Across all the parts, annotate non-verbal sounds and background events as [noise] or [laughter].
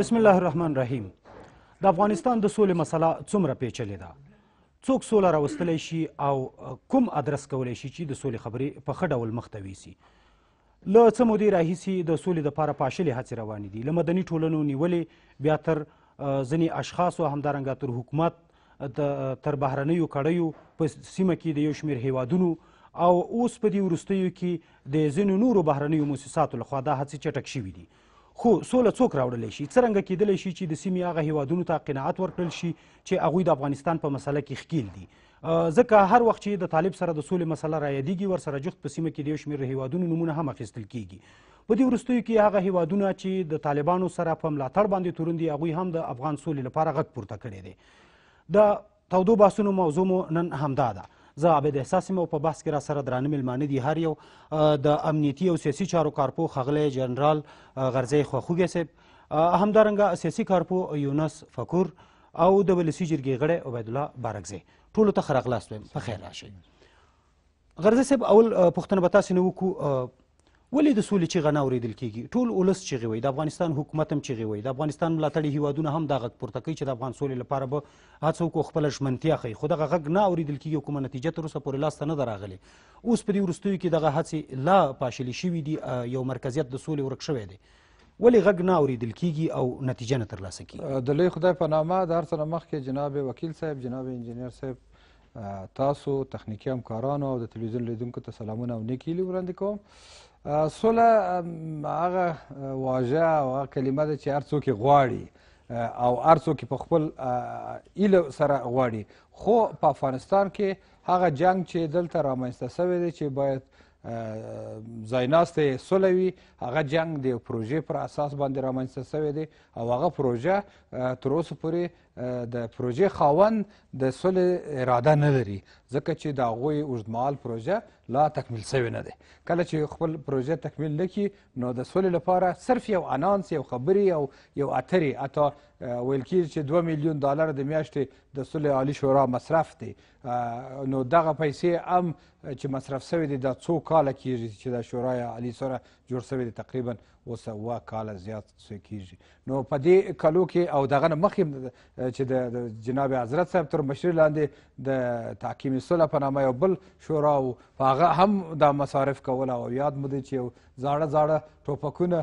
بسم الله الرحمن الرحیم د افغانستان د سولې مسله څومره پیچلې ده څوک سوله راوستلی شي او کوم ادرس کولی شي چې د سولې خبرې په ښه ډول مخته ویسي له څه مودې راهیسې د سولې دپاره پاشلې هڅې روانې دي له مدني ټولنو نیولې بیا تر ځینې اشخاصو همدارنګه تر حکومت تر بهرنیو کړیو په سیمه کې د یو شمېر هیوادونو او اوس په دې وروستیو کې د ځینو نورو بهرنیو موسساتو لخوا دا هڅې چټک شوي دي خو سوله څوک راوړلی شي څرنګه کیدلی شي چې د سیمې هغه هیوادونو ته قناعت ورکړل شي چې هغوی د افغانستان په مسله کې ښکیل دي ځکه هر وخت چې د طالب سره د سولې مسله رایادېږي ورسره جفت په سیمه کې د یو شمېر هیوادونو نومونه هم اخیستل کیږي په دې وروستیو کې هغه هیوادونه چې د طالبانو سره په ملاتړ باندې تورن دي هغوی هم د افغان سولې لپاره غږ پورته کړی دی د تودو باسونو موضوع مو نن همدا ده زه عابد احساس یم او په بحث کې را سره درانه میلمانه دي هر یو د امنیتي او سیاسي چارو کارپوه ښاغلی جنرال غرضی خواخوږی صاحب همدارنګه سیاسي کارپوه یونس فکور او د ولسي جرګې غړی عبیدالله بارکزی ټولو ته ښه راغلاست وایم په خیر راشئ غرضی صاحب اول پوښتنه به تاسې نه وکړو ولې د سولې چیغه نه اورېدل کېږي ټول ولس چیغې وایي د افغانستان حکومت هم چیغې وایي د افغانستان ملاتړي هیوادونه هم دا غږ پورته کوي چې د افغان سولې لپاره به هڅه وکړو خپله ژمنتیا ښیي خو دغه غږ نه اورېدل کېږي کومه نتیجه تر اوسه پورې لاسته نه ده راغلې اوس په دې وروستیو کې دغه هڅې لا پاشلې شوي دي یو مرکزیت د سولې ورک شوی دی ولې غږ نه اورېدل کېږي او نتیجه نه ترلاسه کېږي د لوی خدای په نامه د هر څه نه مخکې جناب وکیل صاحب جناب انجینر صاحب تاسو تخنیکي همکارانو او د تلویزیون لیدونکو ته سلامونه او نیکهیلي وړاندې کوم سوله هغه واژه او هغه کلمه ده چې هر څوک یې غواړي او هر څوک په خپل ایله سره غواړي خو په افغانستان کې هغه جنگ چې دلته رامنځته سوی دی چې باید ځایناستې سوله وي هغه جنگ د پروژې پر اساس باندې رامنځته سوی دی او هغه پروژه تر اوسه پورې د پروژې خاوند د صلح اراده نه لري ځکه چې د هغوی اوږدمهال پروژه لا تکمیل سوې نه ده کله چې خپل پروژه تکمیل نه کړي نو د صلح لپاره صرف یو انانس یو خبرې او یو اترې حتی ویل کېږي چې دوه میلیون ډالر د میاشتې د صلح عالي شورا مصرف دی نو دغه پیسې هم چې مصرف سوي دي دا څو کاله کېږي چې د شورای عالي سره جوړ شوی دی تقریبا اوس اوه کاله زیات څه کیږي نو په دې کالو کې او دغه نه مخکې چې د جناب حضرت صاحب تر مشرۍ لاندې د تحکیم صلح په نامه یو بل شورا و په هغه هم دا مصارف کول او یاد مو دی چې یو زاړه زاړه ټوپکونه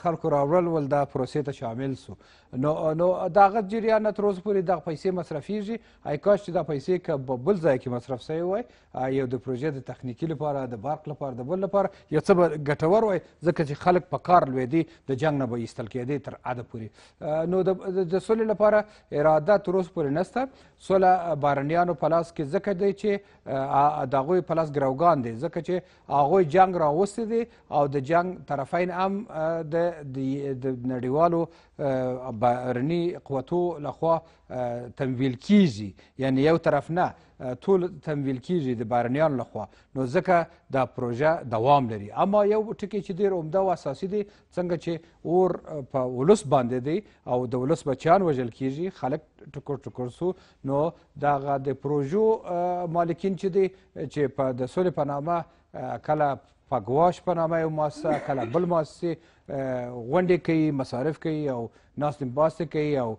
خلکو راوړل ول دا پروسې ته شامل سو نو نو د هغه جریان نه تر اوسه پورې دغه پیسې مصرفیږي ای کاش چې دا پیسې که په بل ځای کې مصرف سوی وای یو د پروژې د تخنیکي لپاره د برق لپاره د بل لپاره یو څه به ګټور وای ځکه چې خلک په کار لوېدي د جنګ نه به ایستل کېدی تر عده پورې نو د سولې لپاره اراده تر اوسه پورې نسته سوله بارنیانو په لاس کې ځکه دی چې د هغوی په لاس ګروګان دی ځکه چې هغوی جنګ راوستی دی او د جنگ طرفین هم د نړیوالو بهرني قوتو لخوا تمویل کیږي یعنی یو طرف نه ټول تمویل کیږي د بهرنیانو لخوا نو ځکه دا پروژه دوام لري اما یو ټکی چې ډېر عمده او اساسي دی څنګه چې اور په ولس باندې دی او د ولس بچیان وژل کیږي خلک ټکر ټکر سو نو دغه د پروژو مالکین چې دی چې په د سولې په نامه کله فاګواش په نامه یو مؤسسه کله بل مؤسسې غونډې کوي مصارف کوي او ناستې باسې کوي او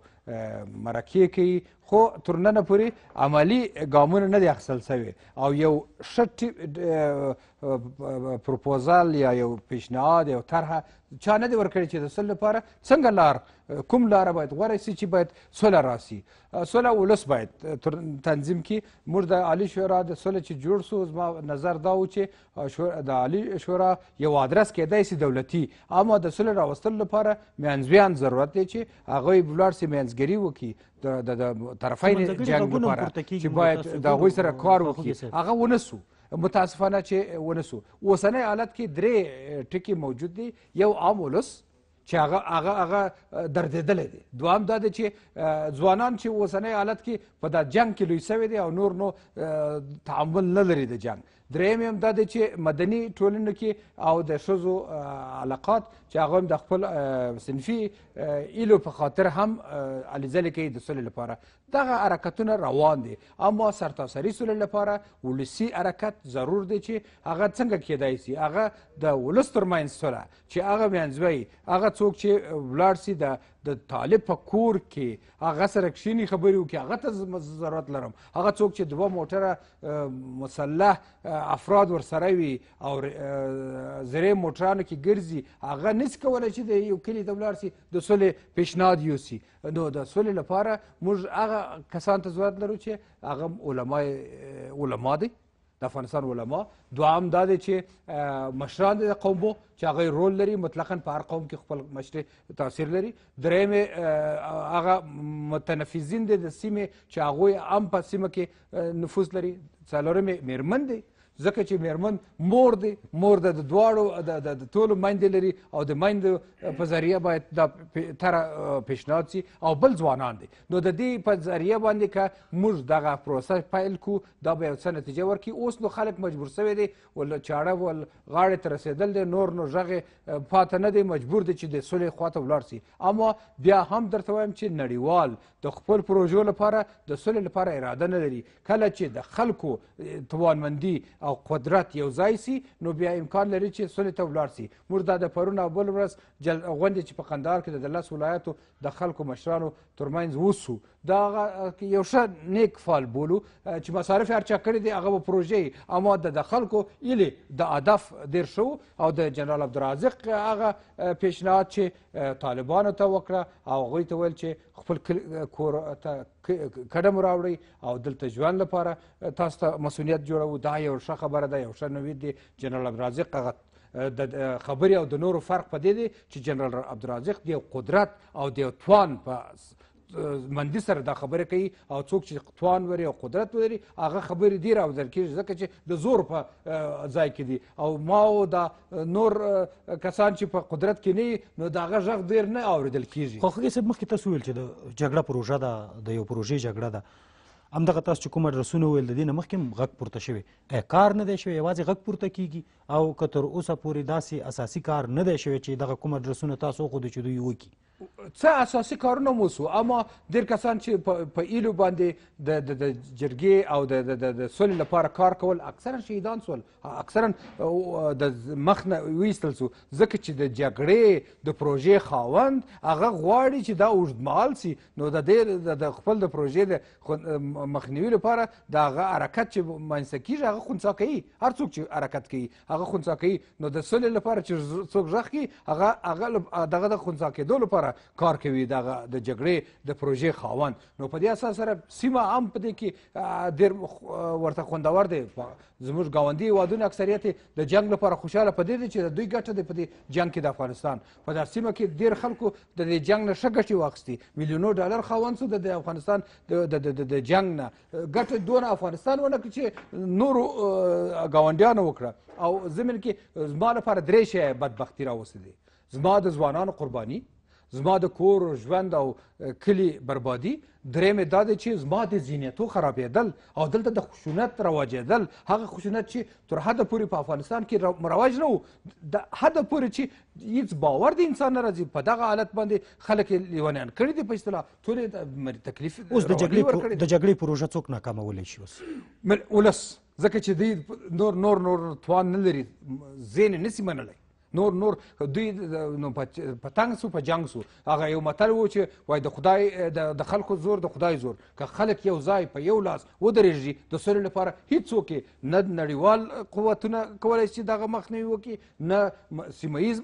مرکې کوي خو تر ننه پورې عملي ګامونه نه دي اخیستل سوي او یو ښه پروپوزل یا یو پیشنهاد یو طرحه چا نه دی ورکړی چې د سل لپاره څنګه لار کوم لاره باید غوره سي چې باید سوله راسي سوله ولس باید تنظیم کې موږ د عالی شورا د سوله چې جوړ سو زما نظر دا و چې د عالی شورا یو ادرس کېدای سي دولتي اما د سوله راوستلو لپاره میانځویان ضرورت دی چې هغوی ولاړ سي میانځګري وکړي د طرفین جنگ لپاره چې باید د هغوی سره کار وکړي هغه ونه سو متاسفانه چې ونه سو اوسنی حالت کې درې ټکي موجود دي یو عام ولس چې هغه هغه هغه دردېدلی دی دوام دا دی چې ځوانان چې اوسنی حالت کې په دا جنګ کې لوی سوي دي او نور نو تعامل نه لري د جنګ دریم هم دا دی چې مدني ټولنو کې او د ښځو علاقات چې هغه هم د خپل صنفي ایلو په خاطر هم الزلې کوي د سولې لپاره دغه حرکتونه روان دي اما سرتاسري سولې لپاره ولسي حرکت ضرور دی چې هغه څنګه کېدای سي هغه د ولس ترمنځ سوله چې هغه منځوي هغه څوک چې ولاړ سي د د طالب په کور کې هغه سره کښینی خبرې وکړي هغه ته ضرورت لرم هغه څوک چې دوه موټره مسلح افراد ورسره وي او زرې موټرانو کې ګرځي هغه نسي کولی چې د یو کلي ته ولاړ سي د سولې پیشنهاد یوسي نو د سولې لپاره موږ هغه کسان ته ضرورت لرو چې هغه علما علما دي د افغانستان علما دوام دا دی چې مشران د قومو چې هغه رول لري مطلقا په هر قوم کې خپل مشر تاثیر لري درېم هغه متنفذین دي د سیمې چې هغوی هم په سیمه کې نفوذ لري څلورم میرمن دی ځکه چې میرمن مور دی مور د دواړو د ټولو میندې لري او د میندو په ذریعه باید دا طرح پیشنهاد سي او بل ځوانان دي نو د دې په ذریعه باندې که موږ دغه پروسه پیل کړو دا به یو څه نتیجه ورکړي اوس نو خلک مجبور سوي دي ول چاړه ول غاړې ته رسېدل دی نور نو غږې پاته نه دی مجبور دی چې د سولې خواته ولاړ سي اما بیا هم درته وایم چې نړیوال د خپل پروژو لپاره د سولې لپاره اراده نه لري کله چې د خلکو توانمندي او قدرت یو ځای سي نو بیا امکان لري چې سولې ته ولاړ سي موږ دا د پرون او بل ورځ جل غونډې چې په قندهار کې د لس ولایاتو د خلکو مشرانو ترمنځ وسو دا یو ښه نیک فال بولو چې مصارف هر چا کړی دی هغه پروژې اما د خلکو ایلې د هدف دیر شو او د جنرال عبدالرازق هغه پیشنهاد چې طالبانو ته وکړه او هغوی ته ویل چې خپل کور ته کډم راوړئ او دلته ژوند لپاره تاسو ته مسؤلیت جوړوو دا یو ښه خبره ده یو ښه نوید دی جنرال عبدالرازق هغه د خبرې او د نورو فرق په دې دی چې جنرال عبدالرازق د قدرت او د توان په مندي سره دا خبره کوي او څوک چې توان لري او قدرت لري هغه خبرې ډېرې اورېدل کېږي ځکه چې د زور په ځای کې دي او ما او دا نور کسان چې په قدرت کې نه وي نو د هغه غږ ډېر نه اورېدل کېږي خو هغې صاحب مخکې تاسو وویل چې د جګړه پروژه ده د یو پروژې جګړه ده همدغه تاسو چې کوم ادرسونه ویل د دې نه مخکې غږ پورته شوی کار نه دی شوی یوازې غږ پورته کیږي او که تر اوسه پورې داسې اساسي کار نه دی شوی چې دغه کوم ادرسونه تاسو خو چې دوی وکړي څه اساسي کارونه مو سو اما ډېر کسان چې په ایلو باندې د د جرګې او د د سولې لپاره کار کول اکثرا شهیدان سول اکثرا د مخ نه ویستل سو ځکه چې د جګړې د پروژې خاوند هغه غواړي چې دا اوږدمهال سي نو د دې د خپل د پروژې د مخنیوي لپاره د هغه حرکت چې منځته کیږي هغه خونسا کوي هر څوک چې حرکت کوي هغه خونسا کوي نو د سولې لپاره چې څوک غږ کوي هغه هغه دغه د خونسا کېدو لپاره کار کوي دغه د جګړې د پروژې خاوند نو په دې اساس سره سیمه هم په دې کې ډېر ورته خوندور دی زموږ ګاونډي هېوادونه اکثریت د جنګ لپاره خوشحاله په دې دي چې د دوی ګټه دی په دې جنګ کې د افغانستان په دغه سیمه کې ډېر خلکو د دې جنګ نه ښه ګټې واخیستې میلیونو ډالر خاوند سو د افغانستان د جنګ جنگ نه ګټه دونه افغانستان ونه کړي چې نورو ګاونډیانو وکړه او ضمن کې زما لپاره درې شی بدبختي راوستې دي زما د ځوانانو قرباني زما د کور ژوند او کلی بربادي درې مې دا دی چې زما د زینتو خرابېدل او دلته د خشونت رواجېدل هغه خشونت چې تر حده پورې په افغانستان کې رواج نه و د حده پورې چې هیڅ باور د انسان نه راځي په دغه حالت باندې خلک یې لیونیان کړي دي په اصطلاح ټولې تکلیف اوس د جګړې د جګړې پروژه څوک ناکامولی شي اوس ولس ځکه چې دوی نور نور نور توان نه لري ذهن یې نسي منلی نور نور دوی نو په تنګ سو په جنگ سو هغه یو متل و چې وای د خدای د خلکو زور د خدای زور که خلک یو ځای په یو لاس ودرېږي د سولې لپاره هیڅوک یې نه نړیوال قوتونه کولی شي دغه مخنیوي وکړي نه سیمه ییز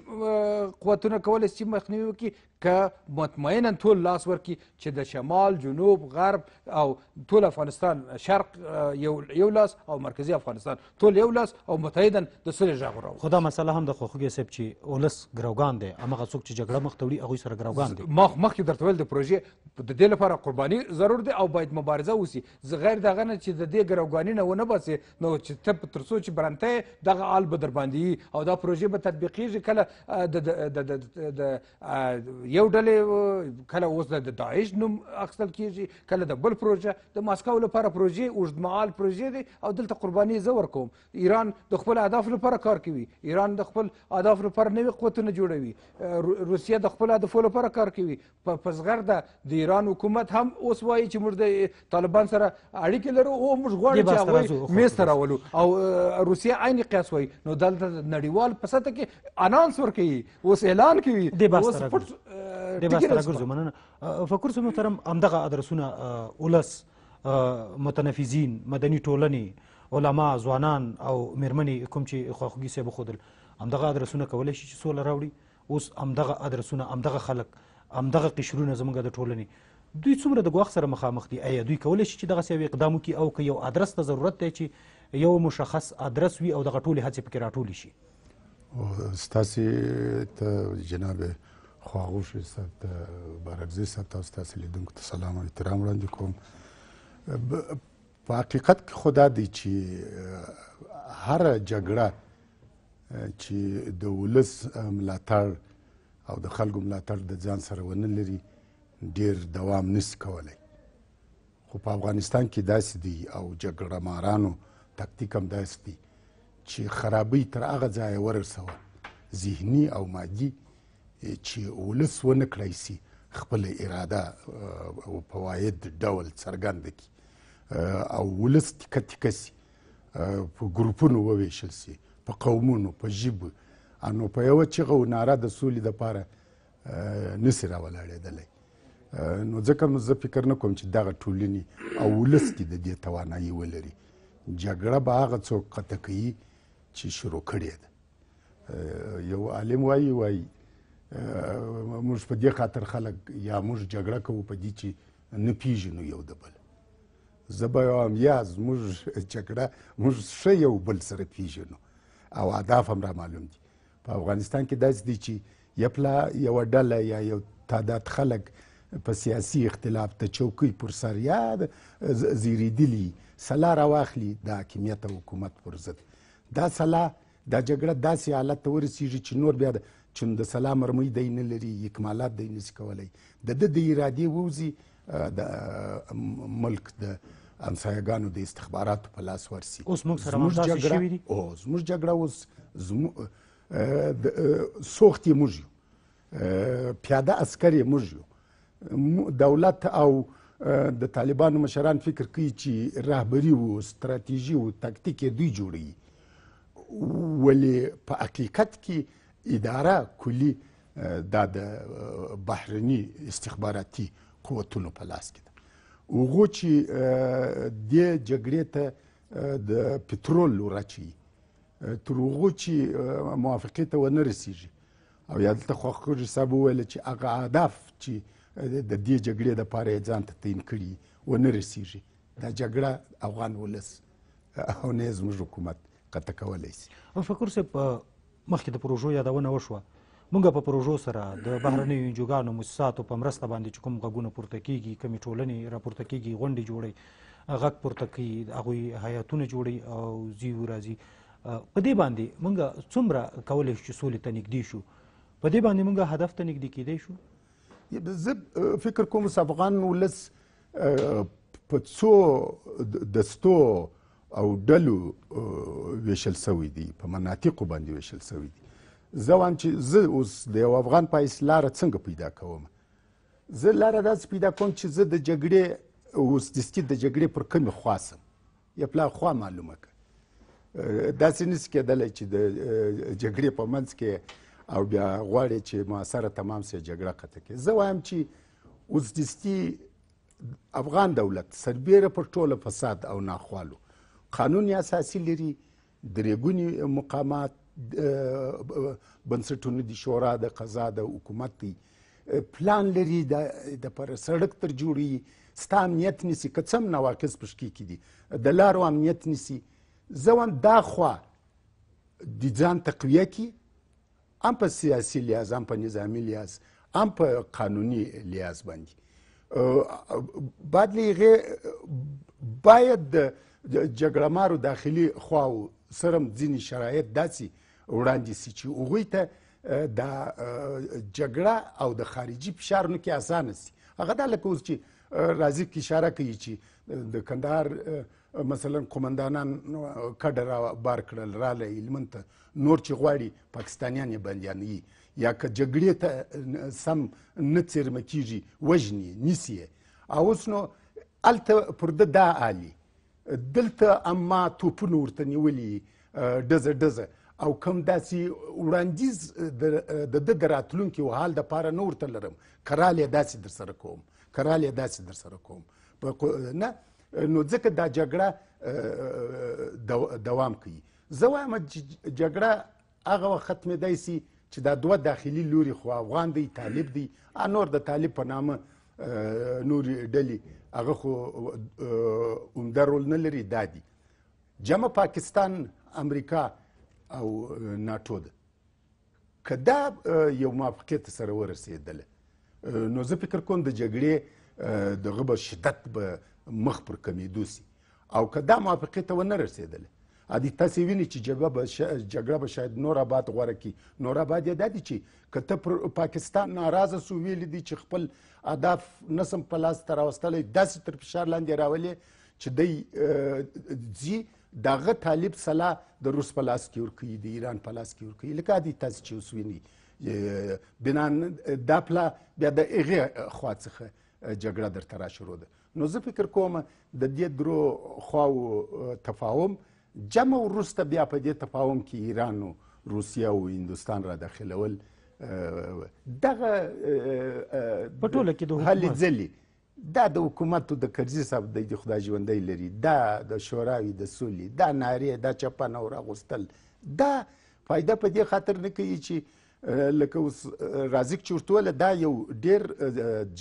قوتونه کولی شي مخنیوي وکړي که مطمئنا ټول لاس ورکړي چې د شمال جنوب غرب او ټول افغانستان شرق یو یو لاس او مرکزی افغانستان ټول یو لاس او متحدا د سولې غږ راو خدا مسله هم د خوخوږي صاحب چې ولس ګروګان دی هغه څوک چې جګړه مخ توړي هغه سره ګروګان دی ما مخکې درته ویل د پروژې د دې لپاره قرباني ضرور دی او باید مبارزه وسی غیر دغه نه چې د دې ګروګانی نه ونه باسي نو چې ته ترڅو چې برانته دغه آل بدر باندې او دا پروژې به تطبیقیږي کله د د د یو ډلې کله اوس د داعش نوم اخیستل کیږي کله د بل پروژه د ماسکو لپاره پروژې اوږدمهال پروژې دي او دلته قرباني زه ورکوم ایران د خپل اهداف لپاره کار کوي ایران د خپل اهداف لپاره نوي قوتونه جوړوي روسیه د خپل اهدافو لپاره کار کوي په زغرده د ایران حکومت هم اوس وایي چې موږ د طالبان سره اړیکې لرو او موږ غواړو چې هغوی میز ته راولو او روسیه عین قیاس وایي نو دلته نړیوال په سطح کې اناونس ورکوي اوس اعلان کوي اوس پټ ډېر بس راګرځو مننه فکر سو محترم همدغه ادرسونه ولس متنفذین مدني ټولنې علما ځوانان او میرمنې کوم چې خواخوږي صاحب ښودل همدغه ادرسونه کولی شي چې سوله راوړي اوس همدغه ادرسونه همدغه خلک همدغه قشرونه زموږ د ټولنې دوی څومره د ګواښ سره مخامخ دي آیا دوی کولی شي چې دغسې یو اقدام وکړي او که یو ادرس ته ضرورت دی چې یو مشخص ادرس وي او دغه ټولې هڅې پکې راټولې شي ستاسې ته جناب خواغوش ست بارکزي ست تاسو ته لیدونکو ته سلام او احترام وړاندې کوم په حقیقت کې خدا دی چې هر جګړه چې د ولس ملاتړ او د خلکو ملاتړ د ځان سره ونه لري ډیر دوام نس کولای خو په افغانستان کې داسې دي او جګړه مارانو تکتیک هم داسې دي چې خرابۍ تر هغه ځایه ورسوه ذهني او مادي چې ولس ونه کړی سي خپل اراده او فواید ډول څرګند کی او ولس تک تک سي په ګروپونو وویشل سي په قومونو په ژبو انو په یو چغه و ناره د سولې د پاره نسی راولاړېدلی نو ځکه نو زه فکر نه کوم چې دغه ټولنې او ولس کې د دې توانایي ولري جګړه به هغه څوک قطع کوي چې شروع کړې ده یو عالم وایي وایي موږ په دې خاطر خلک یا موږ جګړه کوو په دې چې نه پیژنو یو د بل زه به وایم یا زموږ جګړه موږ ښه یو بل سره پیژنو او اهداف هم را معلوم دي په افغانستان کې داسې دي چې یپله یوه ډله یا یو تعداد خلک په سیاسي اختلاف ته چوکۍ پر سر یا زیریدلي سلا راواخلي د حاکمیت او حکومت پر ضد دا سلا دا جګړه داسې حالت ته ورسیږي چې نور بیا چون د سلا مرمۍ دی نه لري اکمالات دی نشي کولی د ده د ارادې ووځي د ملک د همسایګانو د استخباراتو په لاس ورسي اوس موږ سره جګړه او زموږ جګړه اوس زمو سوخت یې موږ یو پیاده عسکر یې موږ یو دولت او د طالبانو مشران فکر کوي چې رهبری و ستراتیژي و تکتیک دوی جوړوي ولې په حقیقت کې اداره کلی دا د بهرني استخباراتي قوتونو په لاس کې ده وغو چې د جګړې ته د پټرول ورچي تر هغو چې موافقې ته ونه رسیږي او یا دلته خواخوږي صاحب وویل چې هغه اهداف چې د دې جګړې دپاره یې ځان ته تعین کړي ونه رسیږي دا جګړه افغان ولس او نه زموږ حکومت قطع کولی سي او فکر صاحب مخکې د پروژو یادونه وشوه مونږ په پروژو سره د بهرنیو انجوګانو مؤسساتو په مرسته باندې چې کوم غږونه پورته کیږي کومې ټولنې راپورته کیږي غونډې جوړوي غږ پورته کوي هغوی هیاتونه جوړوي او ځي راځي په دې باندې مونږ څومره کولی شو چې سولې ته نږدې شو په دې باندې مونږ هدف ته نږدې کېدای شو زه فکر کوم افغان ولس په څو دستو او ډلو ویشل سوی دي په مناطقو باندې ویشل سوی دي زه وایم چې زه اوس د یو افغان په حیث لاره څنګه پیدا کوم زه لاره داسې پیدا کوم چې زه د جګړې اوس دستي د جګړې پر کمې خواسم یا پلا خوا معلومه که داسې نسي کېدلی چې د جګړې په منځ کې او بیا غواړي چې ما سره تمام سي جګړه قطع کړي زه وایم چې اوس دستي افغان دولت سربیره پر ټوله فساد او ناخوالو قانون اساسي لري درېګونې مقامات بنسټونه دي شورا د قضا د حکومت دی پلان لري د پر سړک تر جوړي ستا امنیت نیسي که څه هم نواقص پشکی کې دي د لارو امنیت نیسي زه دا خوا د ځان تقویه کی هم په سیاسي لحاظ هم په نظامي لحاظ هم په قانوني لحاظ باندې بعد له هغې باید د جګړمارو داخلي خواو سرم ځینی شرایط داسې وړاندې سي چې هغوی ته دا جګړه او د خارجي فشارونو کې اسانه سي هغه دا لکه اوس چې رازق اشاره کوي چې د کندهار مثلا قمندانان کډه را بار کړل راله هلمند ته نور چې غواړي پاکستانیان یې بندیانوي یا که جګړې ته سم نه څیرمه کیږي وژني نیسي او اوس نو هلته پر ده دا عالي دلته اما توپونه ورته نیولي دزه دزه او کوم داسې وړاندیز د د راتلونکي حال د پاره نور ته لرم کرالې داسې در سره کوم کرالې داسې در سره کوم په نه نو ځکه دا جګړه دوام کوي زه وایم جګړه هغه وخت ختمېدای سي چې دا دوه داخلي لوري خو افغان دی طالب دی نور د طالب په نامه نور ډلې هغه خو عمده رول نه لري دا دي جمع پاکستان امریکا او ناټو ده که دا یو موافقې ته سره ورسېدله نو زه فکر کوم د جګړې دغه به شدت به مخ پر کمیدو سي او که دا موافقې ته ونه رسېدله ادي تاسو ویني چې جګړه به جګړه به شاید نور آباد غوړه کی نور آباد یاد دي چې کته پر پاکستان ناراضه سو ویل دي چې خپل اهداف نسم په لاس تر واستلې داسې تر فشار لاندې راولې چې دی ځي دغه طالب سلا د روس په لاس کې ورکی دی ایران په لاس کې ورکی لکه ادي تاسو چې اوس ویني بنان دپلا بیا د اغه خوا څخه جګړه در ترا شروع ده نو زه فکر کوم د دې درو خواو تفاهم جمع وروسته بیا په دې تفاهم کې ایران و روسیه او هندوستان را داخلول دغه په ټوله کې د هلې ځلې دا د حکومتو د کرزي صاحب دی خدای ژوندی لري دا د شوراوي د سولې دا نارې دا چپنه او راغوستل دا فایده په دې خاطر نه کوي چې لکه اوس رازق چورتوله دا یو ډیر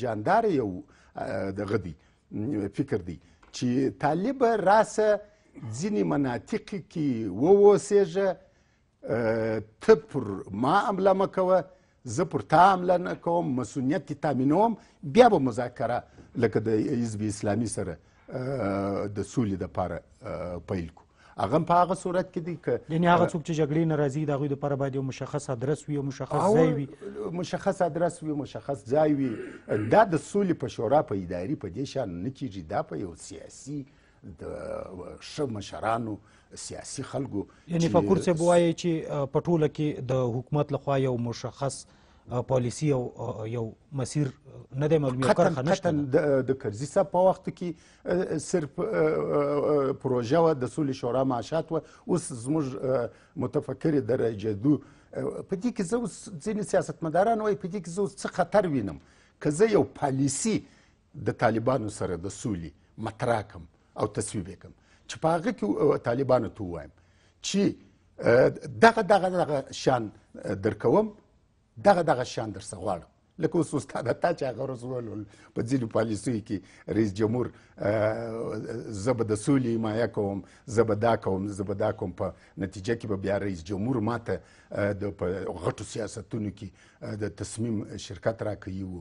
جاندار یو دغه دی فکر دی چې طالب راسه ځینې مناطق کې ووسېږه ته پر ما حمله مه کوه زه پر تا حمله نه کوم مسؤلیت دې تامینوم بیا به مذاکره لکه د حزب اسلامي سره د سولې دپاره پیل کړو هغه په هغه صورت کې دی که یعنی هغه څوک چې جګړې نه راځي د هغوی دپاره باید یو مشخص ادرس وي یو مشخص ځای وي مشخص ادرس وي مشخص ځای وي دا د سولې په شورا په اداري په دې شان نه کېږي دا په یو سیاسي د ښه مشرانو سیاسي خلکو یعنی فکر څه بوایي چې په ټوله کې د حکومت لخوا یو مشخص پالیسی او یو مسیر نه دی معلوم یو کرخه نشته د کرزي صاحب په وخت کې صرف پروژه و د سولې شورا معاشات و اوس زموږ متفکر درجه دو په دې کې زه اوس ځینې سیاستمداران وایي په دې کې زه اوس څه خطر وینم که زه یو پالیسی د طالبانو سره د سولې مطرح کړم او تصویب وکم چې په هغه کې طالبانو ته وایم چې دغه دغه دغه شان درکوم دغه دغه شان درڅ غواړم لکه اوس استاده تا چې هغه ورځ وویل په ځینو پالیسیو کې رئیس جمهور زه به د سولې حمایه کوم زه به دا کوم زه به دا کوم په نتیجه کې به بیا رئیس جمهور ماته د په غټو سیاستونو کې د تصمیم شرکت راکوي و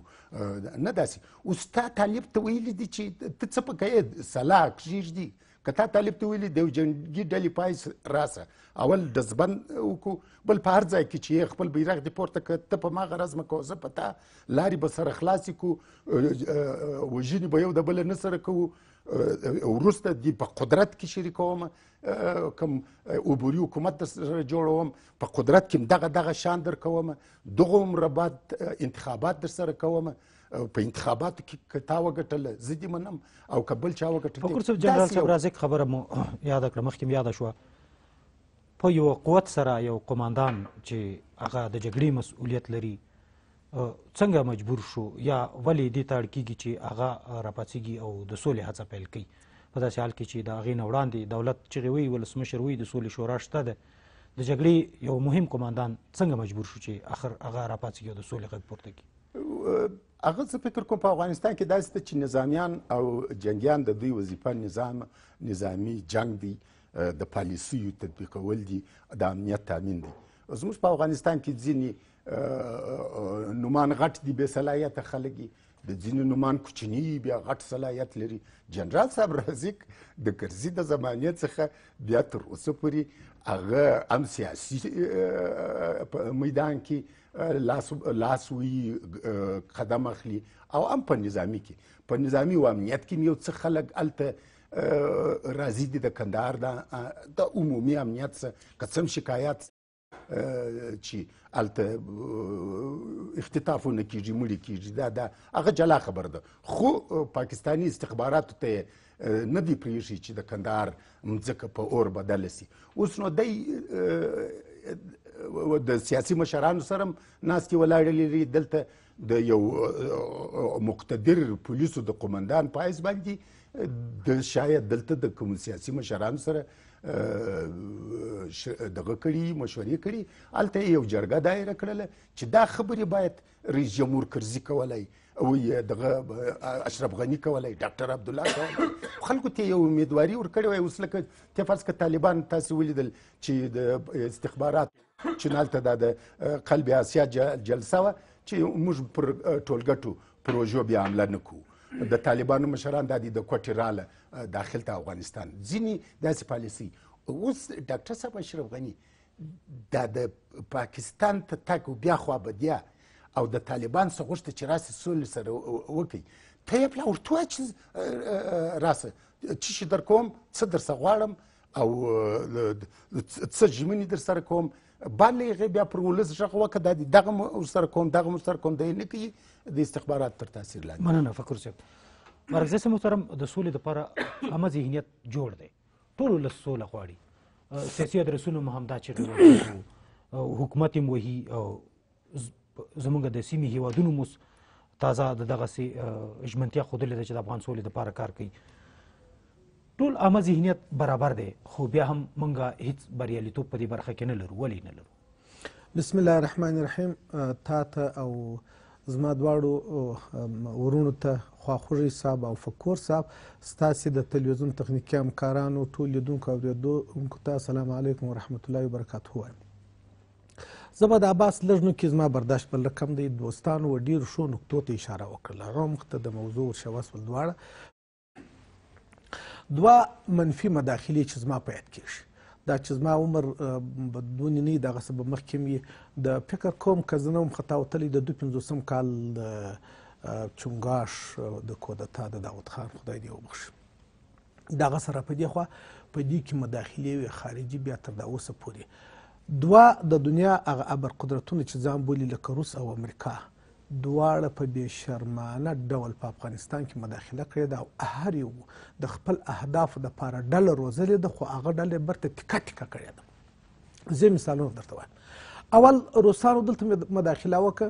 نه داسې اوس تا طالب ته ویلي دي چې ته څه پکې سلا کښېږدي که تا طالب ته ویلي د یو جنګي ډلې پای راسه اول ډزبند وکړو بل په هر ځای کې چې خپل بیرغ دې پورته که ته په ما غرض مه کوه زه په تا لارې به سره خلاصې کړو وژنې به یو د بله نه سره کوو وروسته دی په قدرت کې شریکوم کوم عبوري حکومت سره جوړوم په قدرت کې دغه دغه شان در کوم دغه مربات انتخابات در سره کوم په انتخاباتو کې کتا وګټل زدي منم او کبل چا وګټل فکر صاحب جنرال صاحب رازق خبره مو یاد کړم مخکې یاد شو په یو قوت سره یو قماندان چې هغه د جګړې مسؤلیت لري څنګه مجبور شو یا ولې دې تاړ کیږي چې هغه راپاتېږي او د سولې هڅه پیل کړي په داسې حال کې چې د هغې نه وړاندې دولت چغې وي ولسمشر وي د سولې شورا شته ده د جګړې یو مهم قماندان څنګه مجبور شو چې اخر هغه راپاڅېږي او د سولې غږ پورته کړي هغه څه فکر کوم په افغانستان کې داسې ته چې نظامیان او جنگیان د دوی وظیفه نظام نظامی جنگ دی د پالیسیو تطبیقول دي د امنیت تامین دی زموږ په افغانستان کې ځینې نومان غټ دي بې صلاحیته خلک د ځینو نومان کوچني بیا غټ صلاحیت لري جنرال صاحب رزق د کرزي د زمانې څخه بیا تر اوسه پورې هغه هم سیاسي میدان کې لاس وی قدم اخلي او هم په نظامی کې په نظامی او امنیت کې یو څه خلک الته راضی دي د کندهار د عمومي امنیت څخه قسم شکایت چې الته اختطافونه کیږي مړي کیږي دا دا هغه جلا خبر ده خو پاکستانی استخباراتو ته نه دی پریږي چې د کندهار مځکه په اور بدل شي اوس نو دی د سیاسي مشرانو سره ناستې ولاړې لري دلته د یو مقتدر پولیسو د قمندان پایس باندې د شاید دلته د کوم سیاسي مشرانو سره دغه کړي مشورې کړي هلته یو جرګه دایره کړله چې دا خبرې باید رئیس جمهور کرزي کولای او دغه اشرف غنی کولای ډاکټر عبد الله کولای خلکو ته یو امیدواري ورکړې وای اوس لکه ته فرض که طالبان تاسو ولیدل چې د استخبارات چې نالته دا د قلب آسیا جلسه و چې موږ پر ټولګټو پروژو بیا عمله نکو د طالبانو مشران د د کوټې رااله داخل ته افغانستان ځینی داسې پالیسی اوس ډاکټر صاحب اشرف غنی دا د پاکستان ته تاکو بیا خو بدیا او د طالبان څخه غوښته چې راسي سولې سره وکړي ته یې پلا ورته وایي چې راسه چې شي در کوم څه در څه غواړم او څه ژمنې در سره کوم بلې هغې بیا پر ولس غږ وکړه دا دغه ورسره کوم دغه ورسره کوم دی نه کوي د استخبارات تر تاثیر لاندې مننه فکر صاحب مرکزي صاحب محترم د سولې دپاره عامه ذهنیت جوړ دی ټول ولس سوله غواړي سیاسي ادرسونه هم همدا چټ حکومت هم وهي زمونږ د سیمې هیوادونو مو تازه د دغسې ژمنتیا ښودلې ده چې د افغان سولې دپاره کار کوي ټول عامه ذهنیت برابر دی خو بیا هم مونږه هیڅ بریالیتوب په دې برخه کې نه لرو ولې نه لرو بسم الله الرحمن الرحیم تا ته او زما دواړو ورونو ته خواخوږی صاحب او فکور صاحب ستاسې د تلویزیون تخنیکي همکارانو ټول لیدونکو اورېدونکو ته السلام علیکم ورحمت الله وبرکاته وایم زه به د عباس لږ نو کې زما برداشت پر لږ کم دی دوستانو و ډېرو ښو نکتو ته اشاره وکړله هغه مخته د موضوع ورشوه سول دواړه دوه منفي مداخلې چې زما په یاد کېږي دا چې زما عمر بدونې نه دغسې به مخکې هم د فکر کوم که زه نه وم خطا وتلی د دوه پنځوسم کال چونګاش د کودتا د داود خان خدای دې وبخښي دغه سره په دې خوا په دې کې مداخلې وې خارجي بیا تر داوسه پورې دوه د دنیا هغه ابر قدرتونه چې ځان بولي لکه روس او امریکا دواړه په بې شرمانه ډول په افغانستان کې مداخله کړې ده او هر یو د خپل اهدافو دپاره ډله روزلې ده خو هغه ډله یې برته تیکه تیکه کړې ده زه مثالونه درته وایم اول روسانو دلته مداخله وکړه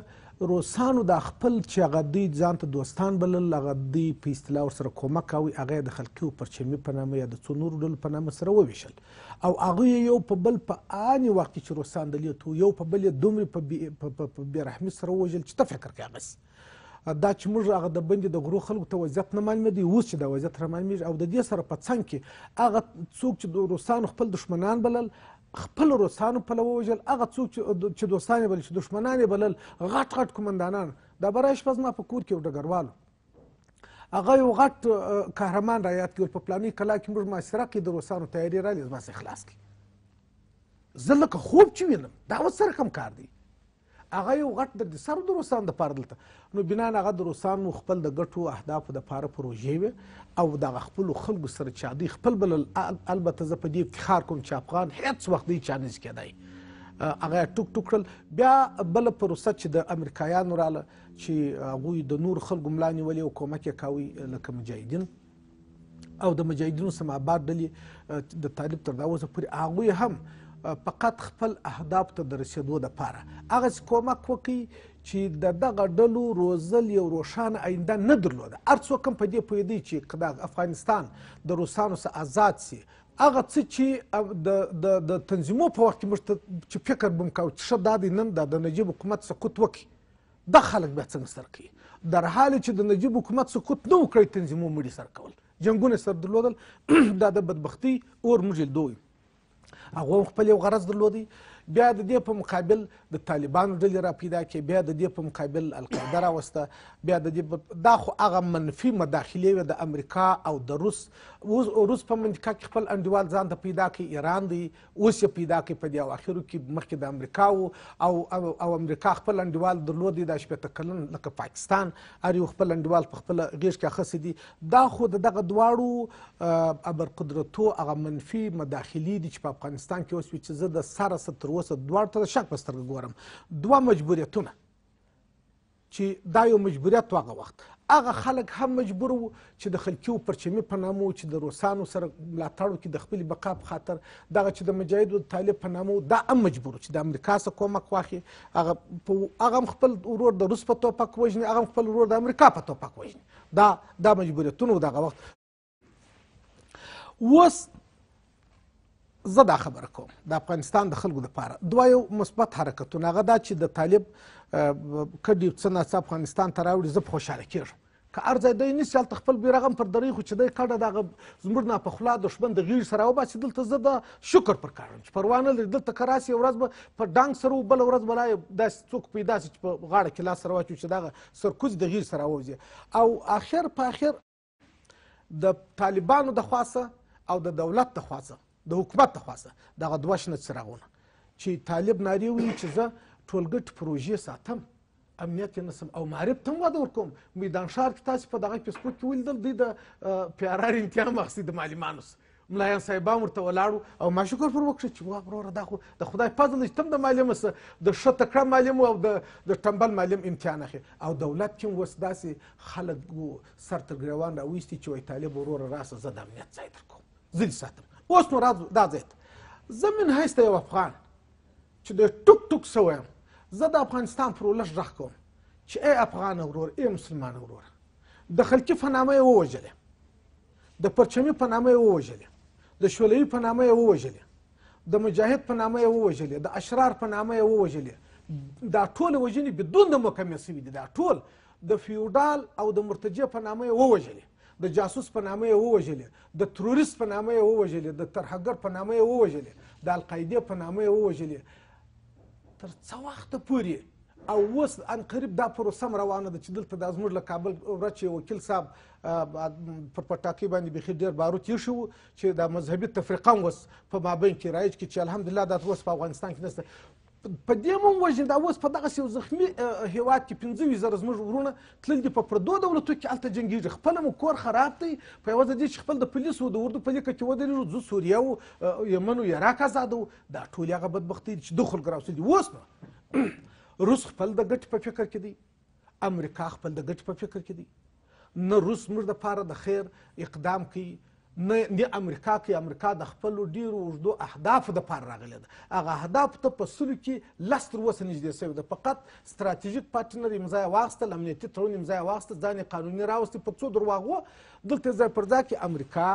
روسانو دا خپل چې هغه دوی ځان ته دوستان بلل هغه دوی په اصطلاح ورسره کومک کوي هغه یې د خلقي او پرچمي په نامه یا د څو نورو ډلو په نامه سره وویشل او هغوی یو په بل په آني وخت کې چې روسان د لیتو یو په بل یې دومره په بېرحمي سره ووژل چې ته فکر کوې هغسې دا چې موږ هغه د بندې د غرو خلکو ته وضعیت نه معلومېدی اوس چې دا وضعیت رامعلومېږي او د دې سره په څنګ کې هغه څوک چې د روسانو خپل دښمنان بلل خپل روسانو په ووژل هغه څوک چې دوستان یې بلل چې دښمنان یې بلل غټ غټ قمندانان دا برای شپه زما په کور کې یو ډګروال هغه یو غټ قهرمان را یاد کړ په پلاني کلا کې موږ معاصره کې د روسانو تیاری رالې زما څخه خلاص کړي زه لکه خوب چې وینم دا اوس سره کم کار دی هغه یو غټ د سر د روسان د پاره دلته نو بنا هغه د روسانو خپل د ګټو اهدافو د پاره پروژې وي او د خپل خلکو سره چا دی خپل بل البته زه په دې افتخار کوم چې افغان هیڅ وخت یې چانس کېدای هغه ټوک ټوکړل بیا بل پروسه چې د امریکایانو رااله چې هغه د نور خلکو ملانی ولې او کومک یې کاوي لکه مجاهدین او د مجاهدینو سم آباد ډلې د طالب تر دا اوسه پورې هغوی هم فقط خپل اهداف ته د رسېدو دپاره هغسې کومک وکړي چې د دغه ډلو روزل یو روښانه آینده نه درلوده هر څوک هم په دې پوهېدی چې د افغانستان د روسانو څخه آزاد سي هغه څه چې د د تنظیمو په وخت کې موږ چې فکر به م کوو چې ښه دا دی نن دا د نجیب حکومت سقوط وکړي دا خلک بیا څنګه سر کوي در حال چې د نجیب حکومت سقوط نه وکړی تنظیمو مړي سر کول جنګونه سر درلودل [clears throat] دا د بدبختۍ اور موږ دوی هغه خپل یو غرض درلودی بیا د دې په مقابل د طالبانو ډلې را پیدا کړې بیا د دې په مقابل القاعده راوسته بیا د دې دا خو هغه منفي مداخلې وې د امریکا او د روس اوس روس په منطقه کې خپل انډیوال ځان ته پیدا کړي ایران دی اوس یې پیدا کړي په دې اواخرو کې مخکې د امریکا او او امریکا خپل انډیوال درلود دا شپېته کلن لکه پاکستان هر یو خپل انډیوال په خپل غېږ کې اخیستی دي دا خو د دغه دواړو ابرقدرتو هغه منفي مداخلې دي چې په افغانستان کې اوس چې زه د سره څه تر اوسه دواړو ته د شک په سترګه ګورم دوه مجبوریتونه چې دا یو مجبوریت واغه وخت هغه خلک هم مجبور وو چې د خلکیو پرچمي په نامو چې د روسانو سره ملاتړو کې د خپل بقا په خاطر دغه چې د مجاهدو د طالب په نامو دا هم مجبور چې د امریکا سره کومک واخلي هغه هغه هم خپل ورور د روس په توپک وژني هغه هم خپل ورور د امریکا په توپک وژني دا دا مجبوریتونه دغه وخت اوس زه دا خبره کوم د افغانستان د خلکو دپاره دوه یو مثبت حرکتونه هغه دا چې د طالب کډ یو څه ناڅه افغانستان ته راوړي زه په خوشحاله کېږم که هر ځای دی نیسي هلته خپل بیرغ هم پر درې خو چې دی کډه د هغه زموږ ناپخلا دښمن د غېږې سره راوباسي دلته زه د شکر پر کاږم چې پروا نه لري دلته که راسي یوه ورځ به په ډانګ سره بله ورځ به لا داسې څوک پیدا سي چې په غاړه کې لاس سره واچوي چې د هغه سرکوز د غېږې سره راووځي او اخر په اخر د طالبانو د خواسه او د دولت د خواسه د حکومت له خواسته دغه دوه شنه څراغونه چې طالب نارې وایي چې زه ټولګټ پروژې ساتم امنیت یې نسم او معرب ته هم وده ورکوم میدان ښار کې تاسې په دغه فیسبوک کې ولیدل دوی د پیارار امتحان ماخیستې د معلمانو څخه ملایان صاحبان ورته ولاړو او ما شکر پر وکړه چې واه وروره دا خو د خدای فضل دی چې تم د معلم څه د ښه تکړه معلم او د د ټمبل معلم امتحان اخلي او دولت کې هم اوس داسې خلک سر تر ګریوان راویستي چې وایي طالب وروره راسه زه د امنیت ځای درکوم زه دې ساتم اوس نو راځو دا ځای ته زه من حیث یو افغان چې د ټوک ټوک سوی یم زه د افغانستان پر لږ غږ کوم چې ای افغان ورور ای مسلمان ورور د خلقي په نامه یې ووژلې د پرچمي په نامه یې ووژلې د شولوي په نامه یې ووژلې د مجاهد په نامه یې ووژلې د اشرار په نامه یې ووژلې دا ټول وژنې بدون د محکمې سوي دي دا ټول د فیوډال او د مرتجع په نامه یې ووژلې د جاسوس په نامه یې ووژلې د تروریست په نامه یې ووژلې د ترهګر په نامه یې ووژلې د القاعدې په نامه یې ووژلې تر څه وخته پورې او اوس ان قریب دا پروسه هم روانه ده چې دلته دا زموږ له کابل ورځ وکیل صاحب پر پټاکۍ باندې بیخي ډېر باروت ایښی و چې دا مذهبي تفریقه هم اوس په مابین کې رایج کې چې الحمدلله دا اوس په افغانستان کې نشته په دې مو وژني دا اوس په دغسې یو زخمي هیواد کې پنځه ویشت زره زموږ وروڼه تلل دي په پردو دولتو کې هلته جنګېږي خپله مو کور خراب دی په یوازې دې چې خپل د پولیسو د اردو په لیکه کې ودرېږو زه سوریه و یمن و عراق ازادو دا ټول هغه بدبختۍ دي چې د خلکو راوستلي دي اوس به روس خپل د ګټې په فکر کې دی امریکا خپل د ګټې په فکر کې دی نه روس موږ دپاره د خیر اقدام کوي نه د امریکا کې امریکا د خپلو ډیرو اوږدو اهدافو دپاره راغلې ده هغه اهدافو ته په سلو کې لس تر اوسه نږدې سوې ده فقط ستراتیژیک پارټنر امضا یې واخیستل امنیتي تړون امضا یې واخیسته ځان یې قانوني راوستې په څو درواغو دلته ځای پر ځای کې امریکا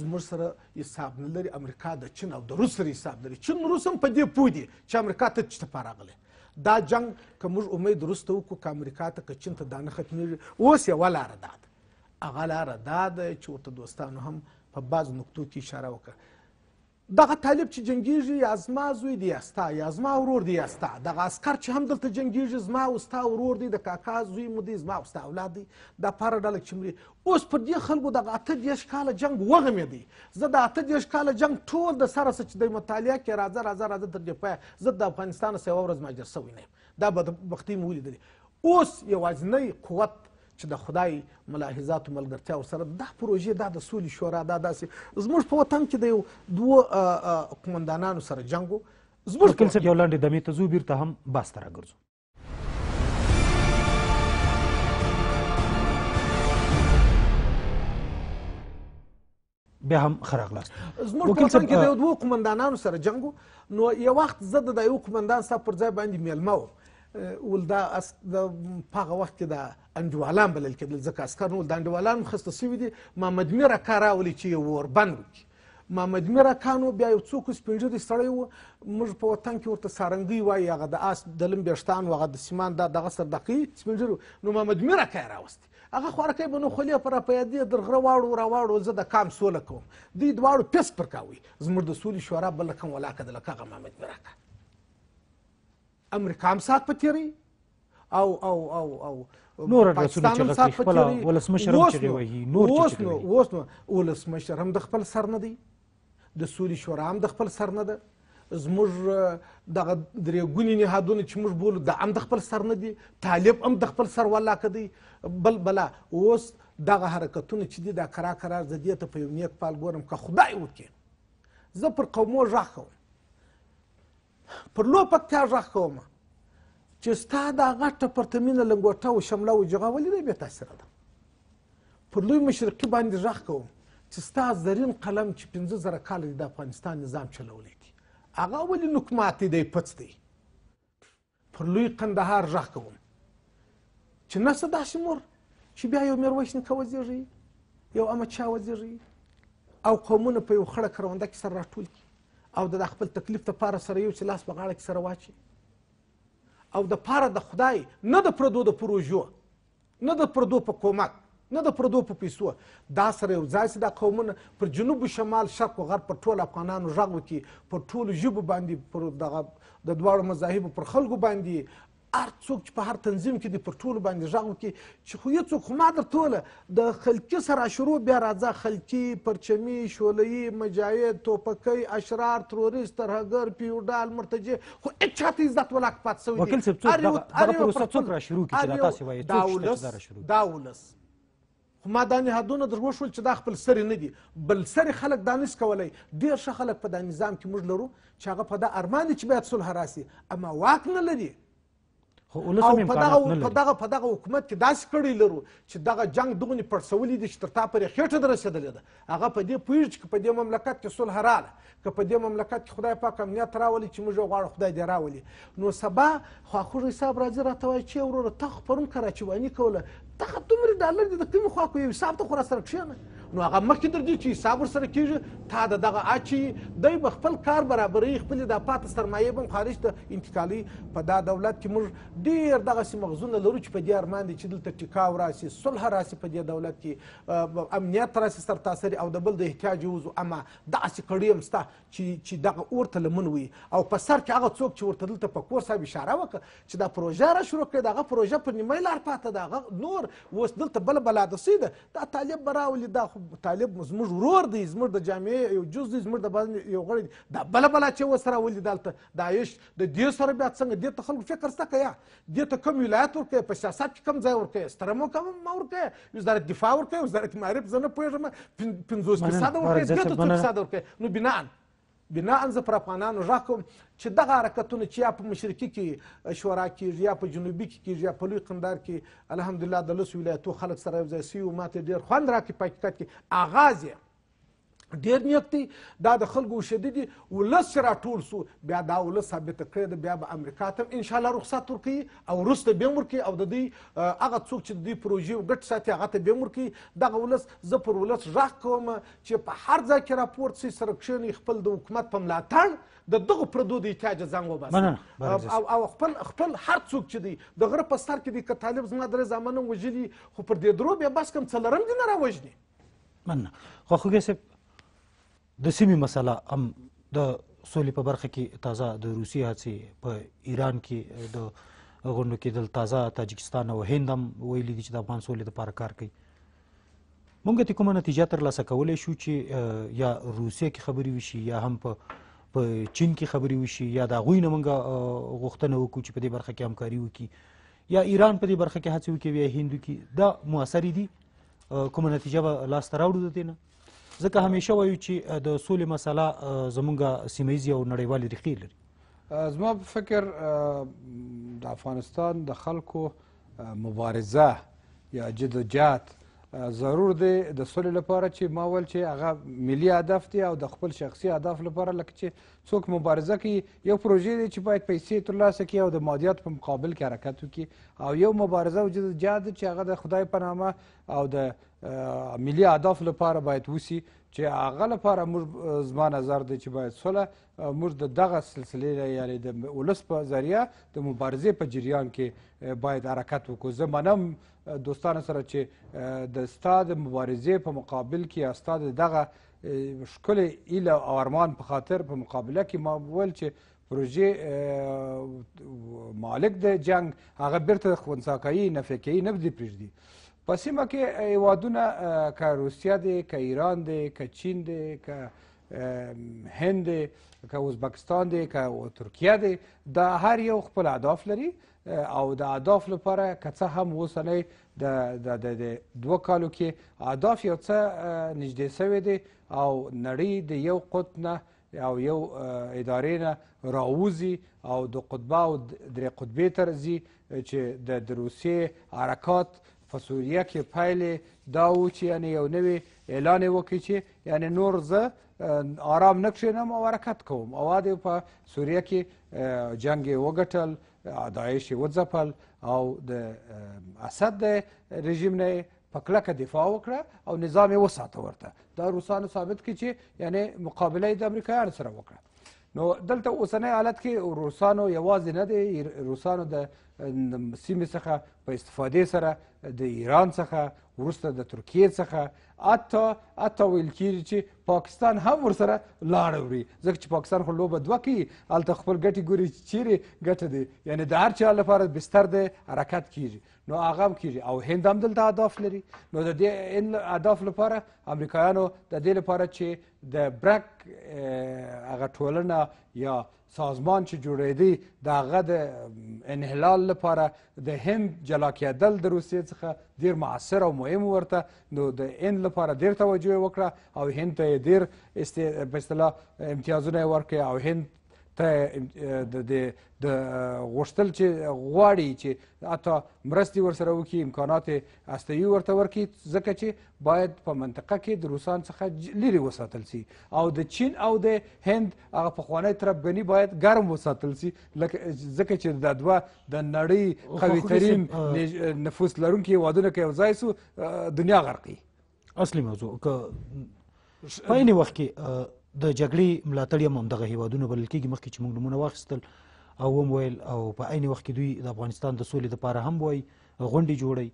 زموږ سره حساب نه لري امریکا د چین او د روس سره حساب لري چین روس هم په دې پوه دي چې امریکا ته څه دپاره راغلی دا جنگ که موږ امید وروسته وکړو که امریکا ته که چین ته دا نه ختمېږي اوس یوه لاره دا ده هغه لاره دا ده چې ورته دوستانو هم په بعض نقطو کې اشاره وکړه دغه طالب چې جنګیږي یا زما زوی دی یا ستا یا زما ورور دی یا ستا دغه عسکر چې هم دلته جنګیږي زما او ستا ورور دی د کاکا زوی مو دی زما او ستا اولاد دی دا پاره ډله چې مري اوس پر دې خلکو دغه اته دېرش کاله جنګ وغمېدی زه د اته دېرش کاله جنګ ټول د سره څه چې دی مطالعه کې راځه راځه راځه تر دې پایه زه د افغانستان څخه یوه ورځ مهاجر سوی نه یم دا بدبختي مو ولیدلې اوس یوازینی قوت چې د خدای ملاحظات او ملګرتیا ورسره دا پروژې دا د سولې شورا دا داسې زموږ په وطن کې د یو دوو قمندانانو سره جنګ و زموږ کلسر یو لنډې دمې ته ځو بیرته هم بحث ته راګرځو بیا هم ښه راغلاست زموږ په وطن کې د یو دوو قمندانانو سره جنګ نو یو وخت زه د یو قمندان ستا پر ځای باندې میلمه وم ول دا د په هغه وخت کې د انډیوالان بلل کېدل ځکه عسکر نو د انډیوالانو خسته سوي دي محمد میر اکا راولي چې یې وربند وکړي محمد میر اکا نو بیا یو څوک سپینږیری سړی و موږ په وطن کې ورته سارنګۍ وایي هغه د آس د لمبې شتان هغه د سیمان دا دغه سردقي سپینږیری نو محمد میر اکا یې راوستی هغه خوارکی به نو خولې په راپیادې در غره واړو راواړو زه د کام سوله کوم دوی دواړو پیس پر کاوي زموږ د سولې شورا بله کوم ولاکه د لکه هغه محمد میر اکا امریکا هم سات په تیری او او او او نور رسونه چې خپل ولسمشر هم چې وایي نور چې نو اوس نو ولسمشر هم د خپل سر نه دی د سولې شورا هم د خپل سر نه ده زموږ دغه درې ګونې نهادونه چې موږ بولو دا هم د خپل سر نه دي طالب هم د خپل سر ولاکه دی بل بلا اوس دغه حرکتونه چې دي دا کرا کرا زه دې ته په یو نیک پال ګورم که خدای وکړي زه پر قومو غږ کوم پر لوپکتیا غږ کوم چې ستا دا غټه پرتمینه لنګوټه او شمله او جغه ولې نه بې تاثیره ده پر لوی مشرقي باندې غږ کوم چې ستا زرین قلم چې پنځه زره کاله د افغانستان نظام چلولی دی هغه ولې نوک ماتې دی پڅ دی پر لوی قندهار غږ کوم چې نسه داسې مور چې بیا یو میرویس نیکه وزېږي یو احمدشاه وزېږي او قومونه په یو خړه کرونده کې سره راټول کړي او د خپل تکلیف ته پاره سره یو چې لاس په غاړه کې سره واچي او د پاره د خدای نه د پردو د پروژو نه د پردو په کومک نه د پردو په پیسو دا سره یو ځای دا قومونه پر جنوب شمال شرق او غرب پر ټول افغانانو ژغ وکړي پر ټولو ژبو باندې پر دغه د دواړو مذاهبو پر خلکو باندې هر څوک چې په هر تنظیم کې دی پر ټولو باندې غږ وکړي چې خو هېڅوک خو ما درته وله د خلقي سره شروع بیا راځه خلقي پرچمي شولهیي مجاهد توپکۍ اشرار ترورست ترهګر فیوډال مرتجع خو هېڅ چا ته عزت ولاک پاتې شوی وکیل صاحب دغه پروسه څوک را شروع کړي چې دا تاسې وایي څوک شته چې دا ولس خو ما دا نهادونه در وښول چې دا خپل سری نه دي بل سری خلک دا نس کولی ډېر ښه خلک په دا نظام کې موږ لرو چې هغه په دا ارمان چې باید صلح راسي اما واک نه لري خو ولس هم امکانات نه لري په دغه په دغه حکومت کې داسې کړی لرو چې دغه جنگ دغونې پړسولي دي چې تر تا پورې خېټه ده رسېدلې ده هغه په دې پوهېږي چې که په دې مملکت کې صلح راله که په دې مملکت کې خدای پاک امنیت راولي چې موږ غواړو خدای دې راولي نو سبا خواخوږی صاحب راځي راته وایي چې وروره تا خو پرون کراچیواني کوله تا خو دومره ډالر دې د کومې خوا کو یو حساب ته خو راسره کښېنه نو هغه مخکې درځي چې حساب ورسره کېږي تا د دغه اچي دی به خپل کار برابروي خپلې دا پاتې سرمایې به هم خارج ته انتقالوي په دا دولت کې موږ ډېر دغسې مغزونه لرو چې په دې ارمان دی چې دلته ټیکاو راسي صلح راسي په دې دولت کې امنیت راسي سرتاسري او د بل د احتیاج ووځو اما داسې کړي هم سته چې چې دغه اور ته لمن وي او په سر کې هغه څوک چې ورته دلته په کور صاحب اشاره وکړه چې دا پروژه را شروع کړې دغه پروژه په نیمه لار پاته ده هغه نور اوس دلته بله بلاده سوې ده دا طالب به راولي دا خو طالب زموږ ورور دی زموږ د جامعې یو جز دی زموږ د بدن یو غړی دی دا بله بلاچې اوس راولي دلته داعش د دې سره بیا څنګه دې ته خلکو فکر شته که یا دې ته کوم ولایت ورکوې په سیاست کې کوم ځای ورکوې ستره مو کوم ورکوې وزارت دفاع ورکوې وزارت معارف زه نه پوهېږم پنځوس فیصده ورکوې دې ته څو فیصده ورکوې نو بنان بناء زه پر افغانانو غږ کوم چې دغه حرکتونه چې یا په مشرقي کې شورا کېږي یا په جنوبي کې کېږي یا په لوی قندار کې الحمدلله د لسو ولایتو خلک سره یو ځای سوي ما ته ډېر خوند راکړي په حقیقت کې اغاز یې ډېر نیک دی دا د خلکو وشده دي ولس چې راټول سو بیا دا ولس ثابته کړې ده بیا به امریکا ته هم انشاءالله رخصت ورکوي او وروسته بیا هم ورکوي او د دوی هغه څوک چې د دوی پروژې ګټ ساتي هغه ته بیا هم ورکوي دغه ولس زه پر ولس غږ کوم چې په هر ځای کې راپورت سي سره کښېني خپل د حکومت په ملاتړ د دغو پردو د احتیاجه ځان وباسي او او خپل خپل هر څوک چې دی د غره په سر کې دی که طالب زما درې زامن هم وژلي خو پر دې درو بیا بس کم څه لرم دي نه راوژني مننه خو خوږی صاحب د سیمې مسله هم د سولې په برخه کې تازه د روسي هڅې په ایران کې د غونډو کې دل تازه تاجکستان او هند هم ویلي دي چې د افغان سولې لپاره کار کوي مونږ ته کومه نتیجه ترلاسه کولی شو چې یا روسیه کې خبرې وشي یا هم په په چین کې خبرې وشي یا د هغوی نه مونږ غوښتنه وکړو چې په دې برخه کې همکاري وکړي یا ایران په دې برخه کې هڅې وکړي یا هند وکړي دا مؤثرې دي کومه نتیجه به لاسته راوړو د دې نه ځکه همیشه وایو چې د سولې مسله زمونږ سیمایزي او نړیوالې ریښې لري زما په فکر د افغانستان د خلکو مبارزه یا جدوجات ضرور دی د سولې لپاره چې ما ویل چې هغه ملي هدف دی او د خپل شخصي هدف لپاره لکه چې څوک مبارزه کوي یو پروژې دی چې باید پیسې ترلاسه کړي او د مادیات په مقابل کې حرکت وکړي او یو مبارزه او جدوجهد چې هغه د خدای په نامه او د ملي اهداف لپاره باید وسی چې هغه لپاره موږ زما نظر دی چې باید سوله موږ د دغه سلسلې یعنې د ولس په ذریعه د مبارزې په جریان کې باید حرکت وکړو زه منم دوستانو سره چې د ستا د مبارزې په مقابل کې یا ستا د دغه ښکلی ایله او ارمان په خاطر په مقابله کې ما وویل چې پروژې مالک د جنگ هغه بیرته خونساکایي نفی کوي نه پرېږدي په سیمه کې هیوادونه که روسیه دی که ایران دی که چین دی که هند دی که ازبکستان دی که ترکیه دی دا هر یو خپل اهداف لري او د اهداف لپاره که څه هم اوسنی د دوه کالو کې اهداف یو څه نږدې سوی دی او نړۍ د یو قطب نه او یو ادارې نه راووزي او د قطبه او درې قطبې ته ځي چې د روسیې حرکات په سوریه کې پایلې دا و چې یعنې یو نوی اعلان یې وکړي چې یعنې نور زه آرام نه کښېنم او حرکت کوم او دا په سوریه کې جنګ یې وګټل داعش یې وځپل او د اسد د رژیم نه په کلکه دفاع وکړه او نظام یې وساته ورته دا روسانو ثابت کړي چې یعنې مقابله یې د امریکایانو سره وکړه نو دلته اوسنی حالت کې روسانو یوازې نه دی روسانو د سیمې څخه په استفادې سره د ایران څخه وروسته د ترکیې څخه حتی حتی ویل کېږي چې پاکستان هم ورسره لاړ وړي ځکه چې پاکستان خو لوبه دوه کوي هلته خپل ګټې ګوري چې چیرې ګټه دی یعنی د هر چا لپاره بستر دی حرکت کیږي نو هغه هم کیږي او هند هم دلته اهداف لري نو د دې اهداف لپاره امریکایانو د دې لپاره چې د برک هغه ټولنه یا سازمان چې جوړېدی د هغه د انحلال لپاره د هند جلا کېدل د روسیې څخه ډېر معاصر او مهم ورته نو د هند لپاره ډېر توجه یې وکړه او هند ته یې ډېر په اصطلاح امتیازونه یې ورکړې او هند ته د د غوښتل چې غواړي چې حتی مرستې ورسره وکړي امکانات استوي ورته ورکړي ځکه چې باید په منطقه کې د روسان څخه لرې وساتل سي او د چین او د هند هغه پخوانی طرفګني باید ګرم وساتل سي ځکه چې دا دوه د نړۍ قوي ترین نفوس لرونکي هېوادونه که یو ځای سو دنیا غرقي اصلي موضوع که په وخت کې د جګړې ملاتړ هم همدغه هیوادونه بلل کېږي مخکې چې موږ نومونه واخیستل او هم ویل او په عین وخت کې دوی د افغانستان د سولې لپاره هم وایي غونډې جوړوي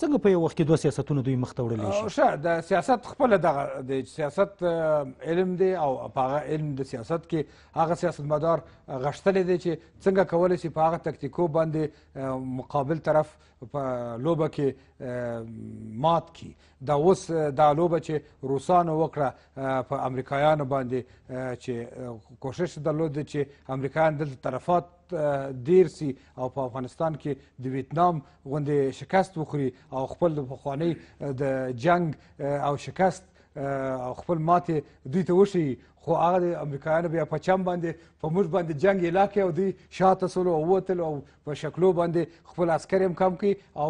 څنګه په یو وخت کې دوه سیاستونه دوی مخ ته وړلی شي د سیاست خپله دغه د سیاست علم دی او په هغه علم د سیاست کې هغه سیاستمدار غښتلی دی چې څنګه کولی سي په هغه تکتیکو باندې مقابل طرف په لوبه کې مات کی دا اوس دا لوبه چې روسانو وکړه په امریکایانو باندې چې کوشش درلود چې امریکایان دلته طرفات ډیر سي او په افغانستان کې د ویتنام غوندې شکست وخوري او خپل د پخوانی د جنگ او شکست او خپل ماتې دوی ته وښیي خو هغه د امریکایانو بیا په چم باندې په موږ باندې جنگ یې لاکې او دوی شاته سول او ووتل او په شکلو باندې خپل عسکر هم کم کړي او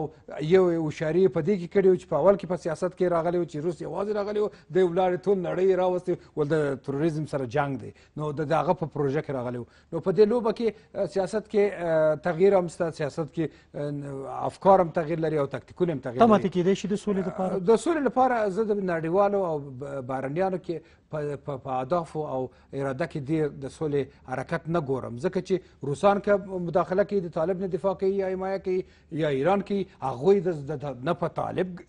یو هوښیاري یې په دې کې کړې چې په اول کې په سیاست کې راغلی و چې روس یوازې راغلی و دی ولاړې ټول نړۍ یې راوستې ول د تروریزم سره جنگ دی نو د هغه په پروژه کې راغلی و نو په دې لوبه کې سیاست کې تغییر هم شته سیاست کې افکار هم تغییر لري او تکتیکونه هم تغییر لري تمه کېدای شي د سولې لپاره د سولې لپاره زه د نړیوالو او بارنیانو کې په اهدافو او اراده کې دې د سولې حرکت نه ګورم ځکه چې روسان که مداخله کوي د طالب نه دفاع کوي یا حمایه کوي یا ایران کوي هغوی نه په طالب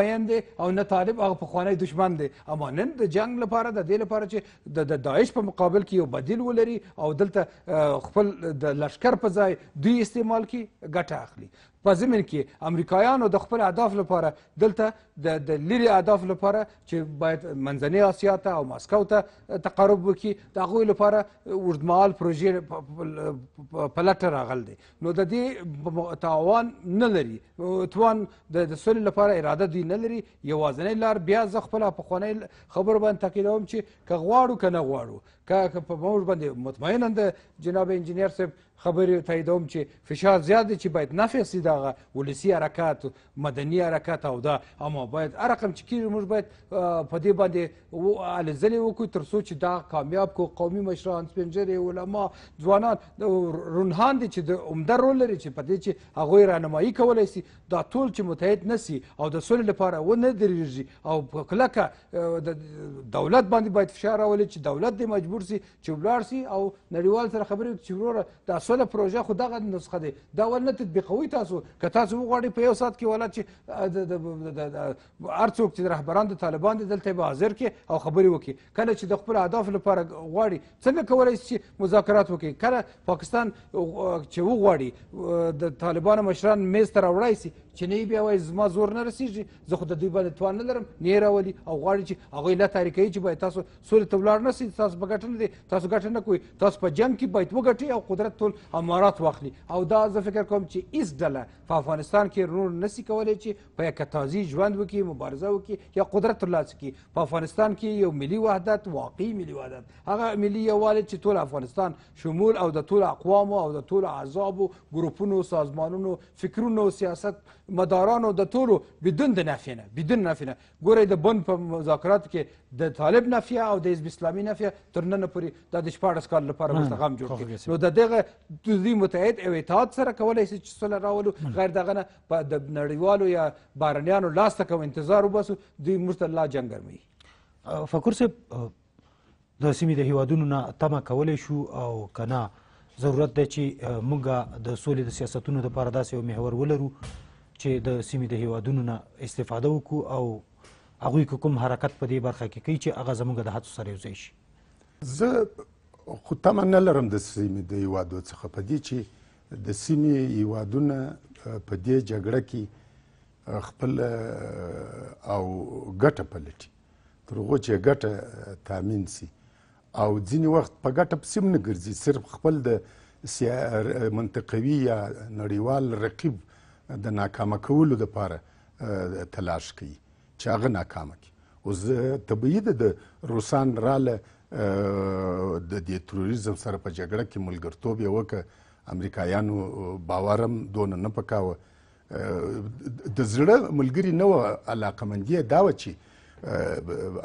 مین دی او نه طالب هغه پخوانی دشمن دی اما نن د جنګ لپاره د دې لپاره چې د داعش په مقابل کې یو بدیل ولري او دلته خپل د لشکر په ځای دوی استعمال کړي ګټه اخلي په ضمن کې امریکایانو د خپل اهداف لپاره دلته د لرې اهداف لپاره چې باید منځنۍ اسیا ته او ماسکو ته تقرب وکړي د هغوی لپاره اوږدمهال پروژې په لټه راغل دی نو د دې توان نه لري توان د سولې لپاره اراده دوی نه لري یوازینۍ لار بیا زه خپله پخوانۍ خبره باندې تاکیدوم چې که غواړو که نه غواړو که په موږ باندې مطمئنا د جناب انجینیر صاحب خبرې تاییدوم چې فشار زیات دی چې باید نفع سي دغه ولسي حرکات مدني حرکات او دا اما باید هر رقم چې کېږي موږ باید په دې باندې الزلې وکړو تر څو چې دا کامیاب کو قومي مشران سپینږیري علما ځوانان رونهان دي چې د عمده رول لري چې په دې چې هغوی رهنمایي کولی سي دا ټول چې متحد نه سي او د سولې لپاره ونه درېږي او په کلکه دولت باندې باید فشار راولي چې دولت دې مجبور سي چې ولاړ سي او نړیوال سره خبرې وکړي چې وروره دا سوله پروژه خو دغه نسخه دی دا ول نه تطبیقوئ تاسو که تاسو وغواړئ په یو ساعت کې ولات چې هر څوک چې رهبران د طالبان دي دلته به حاضر کې او خبرې وکړي کله چې د خپل اهداف لپاره غواړي څنګه کولی چې مذاکرات وکړي کله پاکستان چې وغواړي د طالبانو مشران میز ته راوړی سي چې نه بیا وایي زما زور نه رسېږي زه خو د دوی باندې توان نه لرم نه راولي او غواړي چې هغوی لا تاریکوي چې باید تاسو سولې ته ولاړ نه سئ تاسو په ګټه نه دی تاسو ګټه نه کوئ تاسو په جنګ کې باید وګټئ او قدرت ټول امارات واخلي او دا زه فکر کوم چې هېڅ ډله په افغانستان کې نور نسي کولی چې په یکهتازي ژوند وکړي مبارزه وکړي یا قدرت ترلاسه کړي په افغانستان کې یو ملي وحدت واقعي ملي وحدت هغه ملي یووالی چې ټول افغانستان شمول او د ټولو اقوامو او د ټولو احزابو ګروپونو سازمانونو فکرونو سیاست مدارانو د ټولو بدون د نفیه نه بدون نفیه نه ګورئ د بند په مذاکراتو کې د طالب نفیه او د حزب اسلامي نفیه تر ننه پورې دا د شپاړس کال لپاره مستغم جوړ کړي نو د دغه دوی متحد او اتحاد سره کولی سي چې سوله راولو غیر دغه نه په د نړیوالو یا بهرنیانو لاس ته کوو انتظار وباسو دوی موږ ته لا جنګ ګرموي فکر صاحب د سیمې د هیوادونو نه تمه کولی شو او که نه ضرورت دی چې موږ د سولې د سیاستونو دپاره داسې یو محور ولرو چې د سیمې د هیوادونو نه استفاده وکړو او هغوی کوم حرکت په دې برخه کې کوي چې هغه زموږ د هڅو سره یوځای شي زه خو تمه نه لرم د سیمې د هیوادو څخه په دې چې د سیمې هیوادونه په دې جګړه کې خپل او ګټه پلټي تر هغو چې ګټه تامین سي او ځینې وخت په ګټه پسې هم نه ګرځي صرف خپل د منطقوي یا نړیوال رقیب د ناکامه کولو دپاره تلاش کوي چې هغه ناکامه کړي اوس طبیعي ده د روسان راله د دې تروریزم سره په جګړه کې ملګرتوب یې وکړه امریکایانو باور هم دونه نه پکاوه د زړه ملګري نه وه علاقمندي دا وه چې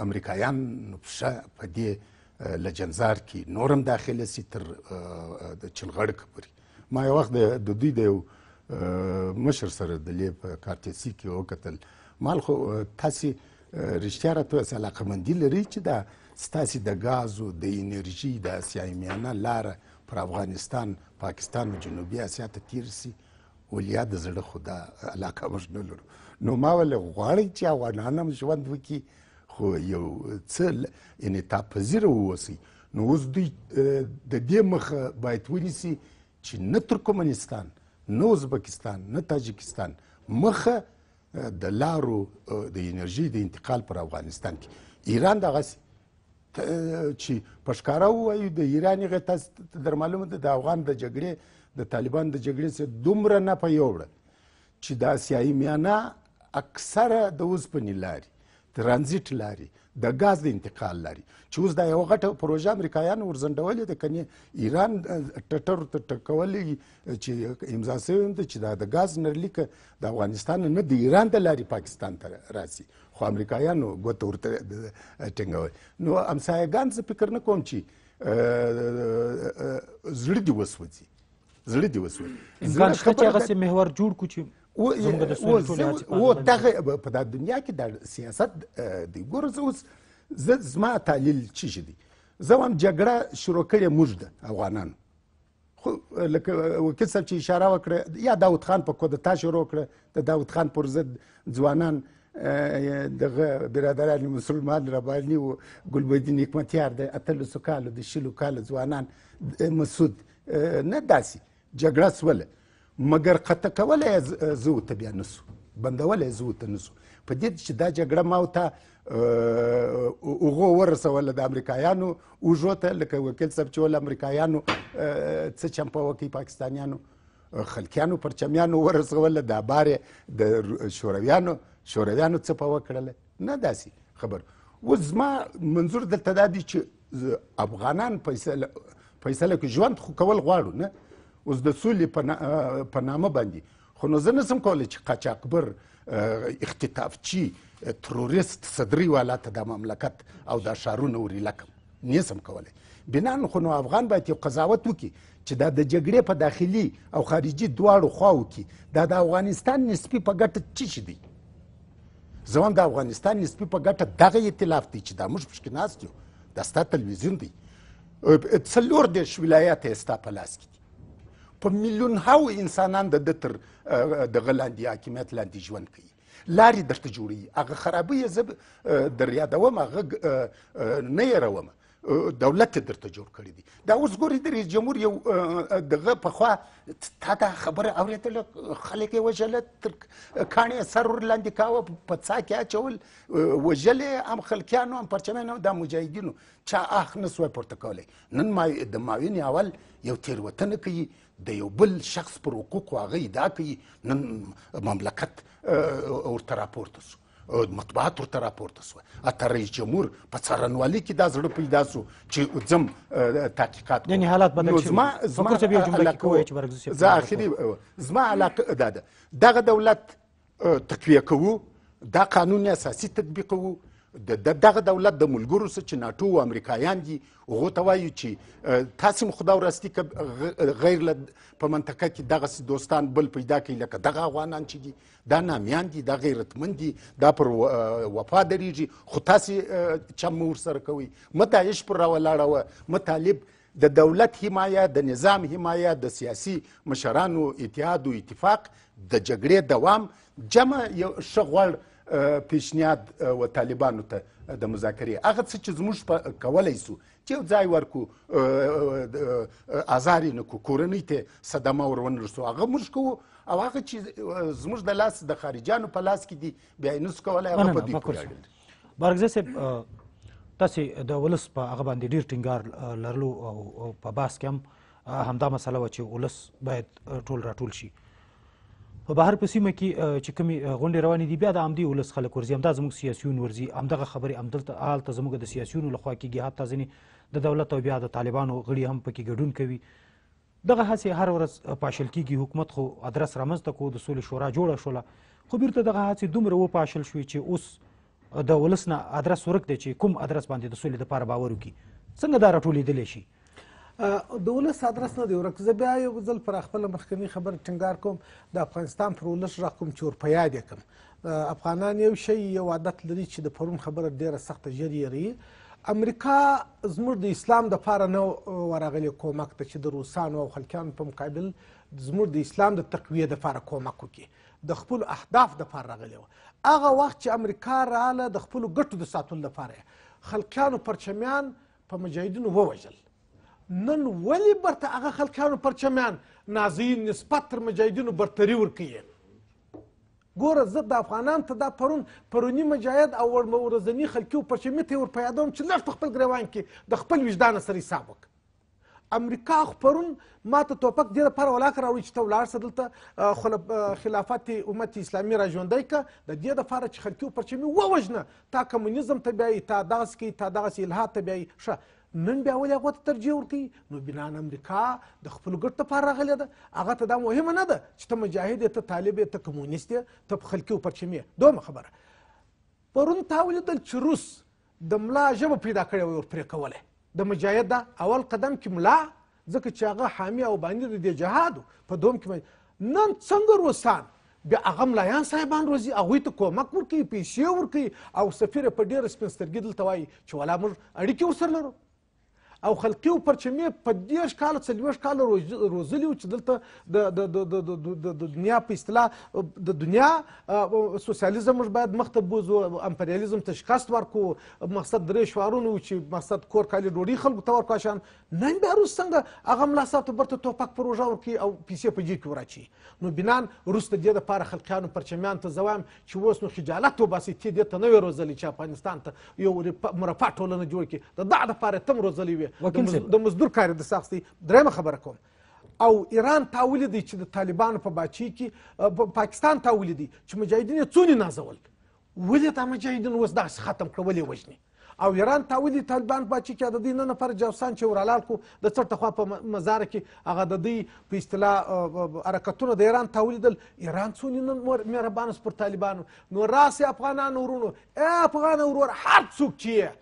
امریکایان پښه په دې لجنزار کې نور هم داخله سي تر د چلغړ پورې ما یو وخت د دوی د یو دو مشر سره د لې په کارتسي کې وکتل مال خو تاسو رښتیا راته علاقه مندي لري چې دا ستاسو د غازو د انرژي د اسیای میانه لار پر افغانستان پاکستان او جنوبي اسیا ته تیر سي ولیا د زړه خدا علاقه موږ نه لرو نو ما ول غواړي چې افغانان هم ژوند وکړي خو یو څه ان تا پذیر ووسی نو اوس دوی د دې مخه باید ونیسي چې نه ترکمنستان نه ازبکستان نه تاجکستان مخه د لارو د انرژي د انتقال پر افغانستان کې ایران دغسې چې په ښکاره ووایو د ایران هغې تاسو در معلومه ده د افغان د جګړې د طالبان د جګړې څخه دومره نفه یوړه چې د آسیایي میانه اکثره د اوسپنې لارې ترانزیټ لارې د غاز د انتقال لري چې اوس دا یو غټه پروژه امریکایانو ورزنډولې ده کني ایران ټټر ټټکولې چې امضا شوی ده چې دا د غاز نرلیک د افغانستان نه د ایران د لارې پاکستان ته راځي خو امریکایانو ګوته ورته ټینګول نو امسایګان زه فکر نه کوم چې زړه دی وسوځي زړه دی وسوځي امکان شته چې هغه محور جوړ کړو چې و و دغه په د دنیا کې د سیاست دی ګور اوس زما تعلیل چی دی زه هم جګړه شروع کړې موږ د افغانانو خو لکه وکیل صاحب چې اشاره وکړه یا داوود خان په کودتا شروع کړه د داوود خان پر ضد ځوانان دغه برادران مسلمان رباني او ګلبدین حکمتیار د اتلسو کالو د شلو کالو ځوانان مسعود نه داسي جګړه سوله مګر قطع کولای زه ورته بیا نسو بندولی زه ورته نسو په دې چې دا جګړه ما ورته اوغو ورسوله د امریکایانو اوږو ته لکه وکیل صاحب چې ول امریکایانو څه چمپه وکي پاکستانیانو خلکیانو پرچمیانو ورسوله دا بارې د شورویانو شورویانو څه په وکړله نه داسې خبر اوس زما منظور دلته دا دی چې افغانان فیصله فیصله کې ژوند خو کول غواړو نه اوس د سولې په نامه باندې خو نو زه نسم کولی چې قاچاقبر اختطافچي تروریست صدري والا ته دا مملکت او دا ښارونه ورلکم نسم کولی بنان خو نو افغان باید یو قضاوت وکړي چې دا د جګړې په داخلي او خارجي دواړو خواو کې دا د افغانستان نسبي په ګټه څه شي دی زموږ د افغانستان نسبي په ګټه دغه اعتلاف دی چې دا موږ پشکې ناست یو دا ستا تلویزیون دی څلور دېرش ولایات یې ستا په لاس کې په میلیون هاو انسانان د ده تر دغه لاندې حاکمیت لاندې ژوند کوي لارې درته جوړوي هغه خرابۍ یې زه در یادوم هغه نه یېروم دولت درته جوړ کړی دی دا اوس ګوري د رئیس جمهور یو دغه پخوا تا دا خبره اورېدله خلک یې وژله تر کاڼې سر ورلاندې کاوه په څا کې اچول وژلې هم خلکیانو هم پرچمیانو دا مجاهدینو چا اخ نه سوای پورته کولی نن ما د ماوینې اول یو تېروتنه کوي د یو بل شخص پر حقوقو هغه ادعا کوي نن مملکت ورته راپورته شو مطبوعات ورته راپورته شوه اتر رئیس جمهور په څارنوالي کې دا زړه پیدا شو چې ځم تحقیقات یعنی حالات بدل شي زما زما زه اخري زما علاقه دا ده دغه دولت تقویه کوو دا قانون اساسي تطبیقوو د دغه دولت د ملګرو سره چې ناتو او امریکایان دي هغو ته وایي چې تاسو خدا ورستي که غیر له په منطقه کې دغه دوستان بل پیدا کړي لکه دغه افغانان چې دي دا نامیان دي دا غیرتمند دي دا پر وفا درېږي خو تاسې چم ورسره کوئ مه داعش پر راولاړوه مه طالب د دولت حمایه د نظام حمایه د سیاسي مشرانو اتحاد او اتفاق د جګړې دوام جمع یو ښه غوړ پیشنهاد و طالبانو ته د مذاکرې هغه څه چې زموږ کولی سو چې یو ځای ورکو ازار یې نه کړو کورنۍ ته صدمه ور ونرسو هغه موږ کوو او هغه چې زموږ د لاس د خارجیانو په لاس کې دي بیا یې نسو کولی هغه په دوی پورې بارګزه صاحب تاسې د ولس په هغه باندې ډېر ټینګار لرلو او په بحث کې هم همدا مسله وه چې ولس باید ټول راټول شي په بهر په سیمه کې چې کومې غونډې روانې دي بیا د عمدي ولس خلک ورځي همدا زموږ سیاسیون ورځي همدغه خبرې همدلته هلته زموږ د سیاسیونو لخوا کېږي حتی ځینې د دولت او بیا د طالبانو غړي هم پکې ګډون کوي دغه هڅې هر ورځ پاشل کېږي حکومت خو ادرس رامنځته کو د سولې شورا جوړه شوله خو بیرته دغه هڅې دومره وپاشل شوې چې اوس د ولس نه ادرس ورک دی چې کوم ادرس باندې د سولې دپاره باور وکړي څنګه دا راټولېدلی شي د ولس ادرس نه دی ورک زه بیا یو ځل پر خپل مخکنی خبر ټینګار کوم د افغانستان پر ولس را کوم چور په یاد کوم افغانان یو شی یو عادت لري چې د پرون خبره ډیره سخته ژر یې امریکا زموږ د اسلام د پاره نه ورغلی کومک ته چې د روسانو او خلکانو په مقابل زموږ د اسلام د تقویې د پاره کومک وکړي د خپل اهداف د پاره راغلی و هغه وخت چې امریکا رااله د خپل ګټو د ساتلو لپاره خلکانو پرچمیان په مجاهدینو ووژل نن ولې برته هغه خلکانو پرچمیان نازیین نسبت تر مجاهدینو برتري ورکوي ګوره زه د افغانان ته دا پرون پرونی مجاهد او ورځني خلکي و پرچمي ته یې ورپه یادوم چې لږ په خپل ګریوان کې د خپل وجدان سره حساب وکړه امریکا خو پرون ما ته توپک دې لپاره ولاکه راوړي چې ته ولاړ سه دلته خلافت امت اسلامي را ژوندی که د دې دپاره چې خلکي و پرچمي ووژنه تا کمونیزم ته بیایي تا دغسې کوي تا دغسې الحاد ته بیایي ښه نن بیا ولې هغو ته ترجیح ورکوي نو بنان امریکا د خپلو ګټو لپاره راغلې ده هغه ته دا مهمه نه ده چې ته مجاهد یې ته طالب یې ته کمونیست یې ته په خلقي او پرچمي یې دومه خبره پرون تا ولیدل چې روس د ملا ژبه پیدا کړې وه ورپرې کوله د مجاهد دا اول قدم کې ملا ځکه چې هغه حامی او باندې د دې جهاد په دوم کې نن څنګه روسان بیا هغه ملایان صاحبان روزي هغوی ته کومک ورکوي پیسې ورکوي او سفیر په ډېره سپین سترګي دلته وایي چې والا موږ اړیکې ورسره لرو او خلقي او پرچمې په دېرش کاله څلوېښت کاله روزلي وو چې دلته د دنیا په اصطلاح د دنیا سوسیالیزم موږ باید مخته بوزو امپریالیزم ته شکست ورکو مقصد درې شعارونه وو چې مقصد کور کالي ډوډۍ خلکو ته ورکړو شان نن بیا روس څنګه هغه ملا صاحب ته برته ټوپک پروژه ورکړي او پیسې په جیب کې وراچي نو بینان روس د دې دپاره خلقیانو پرچمیانو ته زه وایم چې اوس نو خجالت وباسئ تې دې ته نه وې روزلي چې افغانستان ته یو مربع ټولنه جوړ کړي د دغه دپاره یې تم روزلي وې د مزدور کاریدس اخیستی درېیمه خبره کوم او ایران تاولی دی چې د طالبانو په باچی کې پاکستان تاولی دی چې مجاهدین یې څونې نازول ولې دا مجاهدین اوس داسې ختم کړه ولې وژني او ایران تاولی طالبان باچی کې د دې نه نفر جوسان چې ورالال کو د څرته خوا په مزار کې هغه د دې په اصطلاح حرکتونه د ایران تاولیدل ایران څونې نن مهربان پر طالبانو نو راسې افغانان ورونو افغان ورور هر څوک چې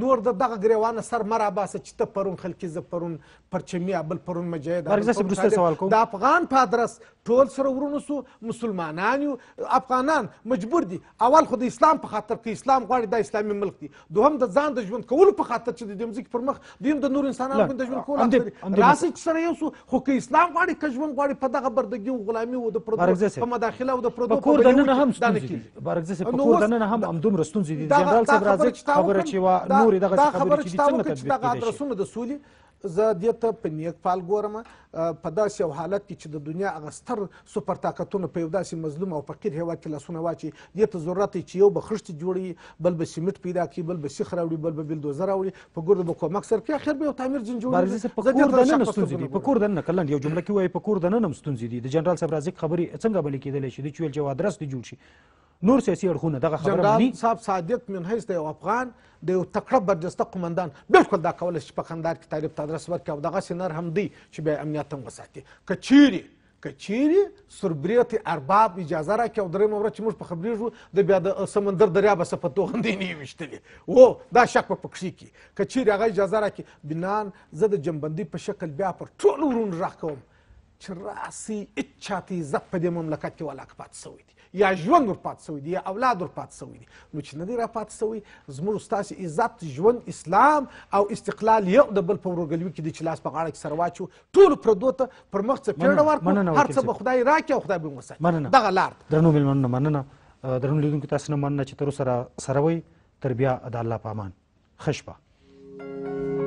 نور د دغه غریوانه سر مرا باسه چې ته پرون خلکی ز پرون پرچمی بل پرون مجاهد د افغان پادرس ټول سره ورونو سو مسلمانان یو افغانان مجبور دي اول خو د اسلام په خاطر کې اسلام غواړي د اسلامي ملک دي دوهم د ځان د ژوند کولو په خاطر چې د دمځک پر مخ دیم د نور انسانانو باندې ژوند کول راسي چې سره یو سو خو کې اسلام غواړي که ژوند غواړي په دغه بردګي او غلامي او د پردو په مداخله او د پردو په کور دننه هم ستونزې بارګزه په کور دننه هم همدومره ستونزې دي جنرال صاحب راځي خبره چې وا نور دغه خبرې خبر چې څنګه تطبیق کېدای شي ادرسونه د سولې زه دې ته په نیک پال ګورم په داسې یو حالت کې چې د دنیا هغه ستر سوپر طاقتونه په یو داسې مظلوم او فقیر هیواد کې لاسونه واچي دې ته ضرورت چې یو به خښتې جوړي بل به سیمټ پیدا کړي بل به سیخ راوړي بل به بلدوزر راوړي په ګردو به کومک سر کړي اخر به یو تعمیر جن جوړي په کور دننه ستونزې دي په کور دننه کلند یو جمله کې وایي په کور دننه ستونزې دي د جنرال صاحب رازق خبرې څنګه بلې کېدلی شي د چویل جو ادرس دې جوړ شي نور سیاسي اړخونه دغه خبره جنرال صاحب صادق من حیث د افغان د یو تکړه برجسته قمندان بالکل دا کولی شي په کندهار کې طالب ته ادرس ورکړي او دغسې نر هم دی چې بیا امنیت هم وساتي که چیرې که چیرې سربریت ارباب اجازه راکړي او درېیمه ورځ چې موږ په خبرېږو د بیا د سمندر دریابه څه په توغندې [laughs] نه یې ویشتلې او دا شک به پکښې کړي که چیرې هغه اجازه راکړي بنان زه د جنبندۍ په شکل بیا پر ټولو ورونو غږ کوم چې راسي هېچ چاته عزت په دې مملکت کې ولاک پاتې سوی دی یا ژوند ورپات سوی دی یا اولاد ورپات سوی دی نو چې نه دی راپات سوی زموږ ستاسو عزت ژوند اسلام او استقلال یو د بل په ورګلوي کې د چې لاس په غاړه کې سره واچو ټول پردو ته پر مخ څه پیړه ورکړو هر څه به خدای راکړي او خدای به موږ دغه لار درنو مېلمنو مننه درنو لیدونکو تاسو نه مننه چې تر سره سره وي تر بیا د الله په امان خشبه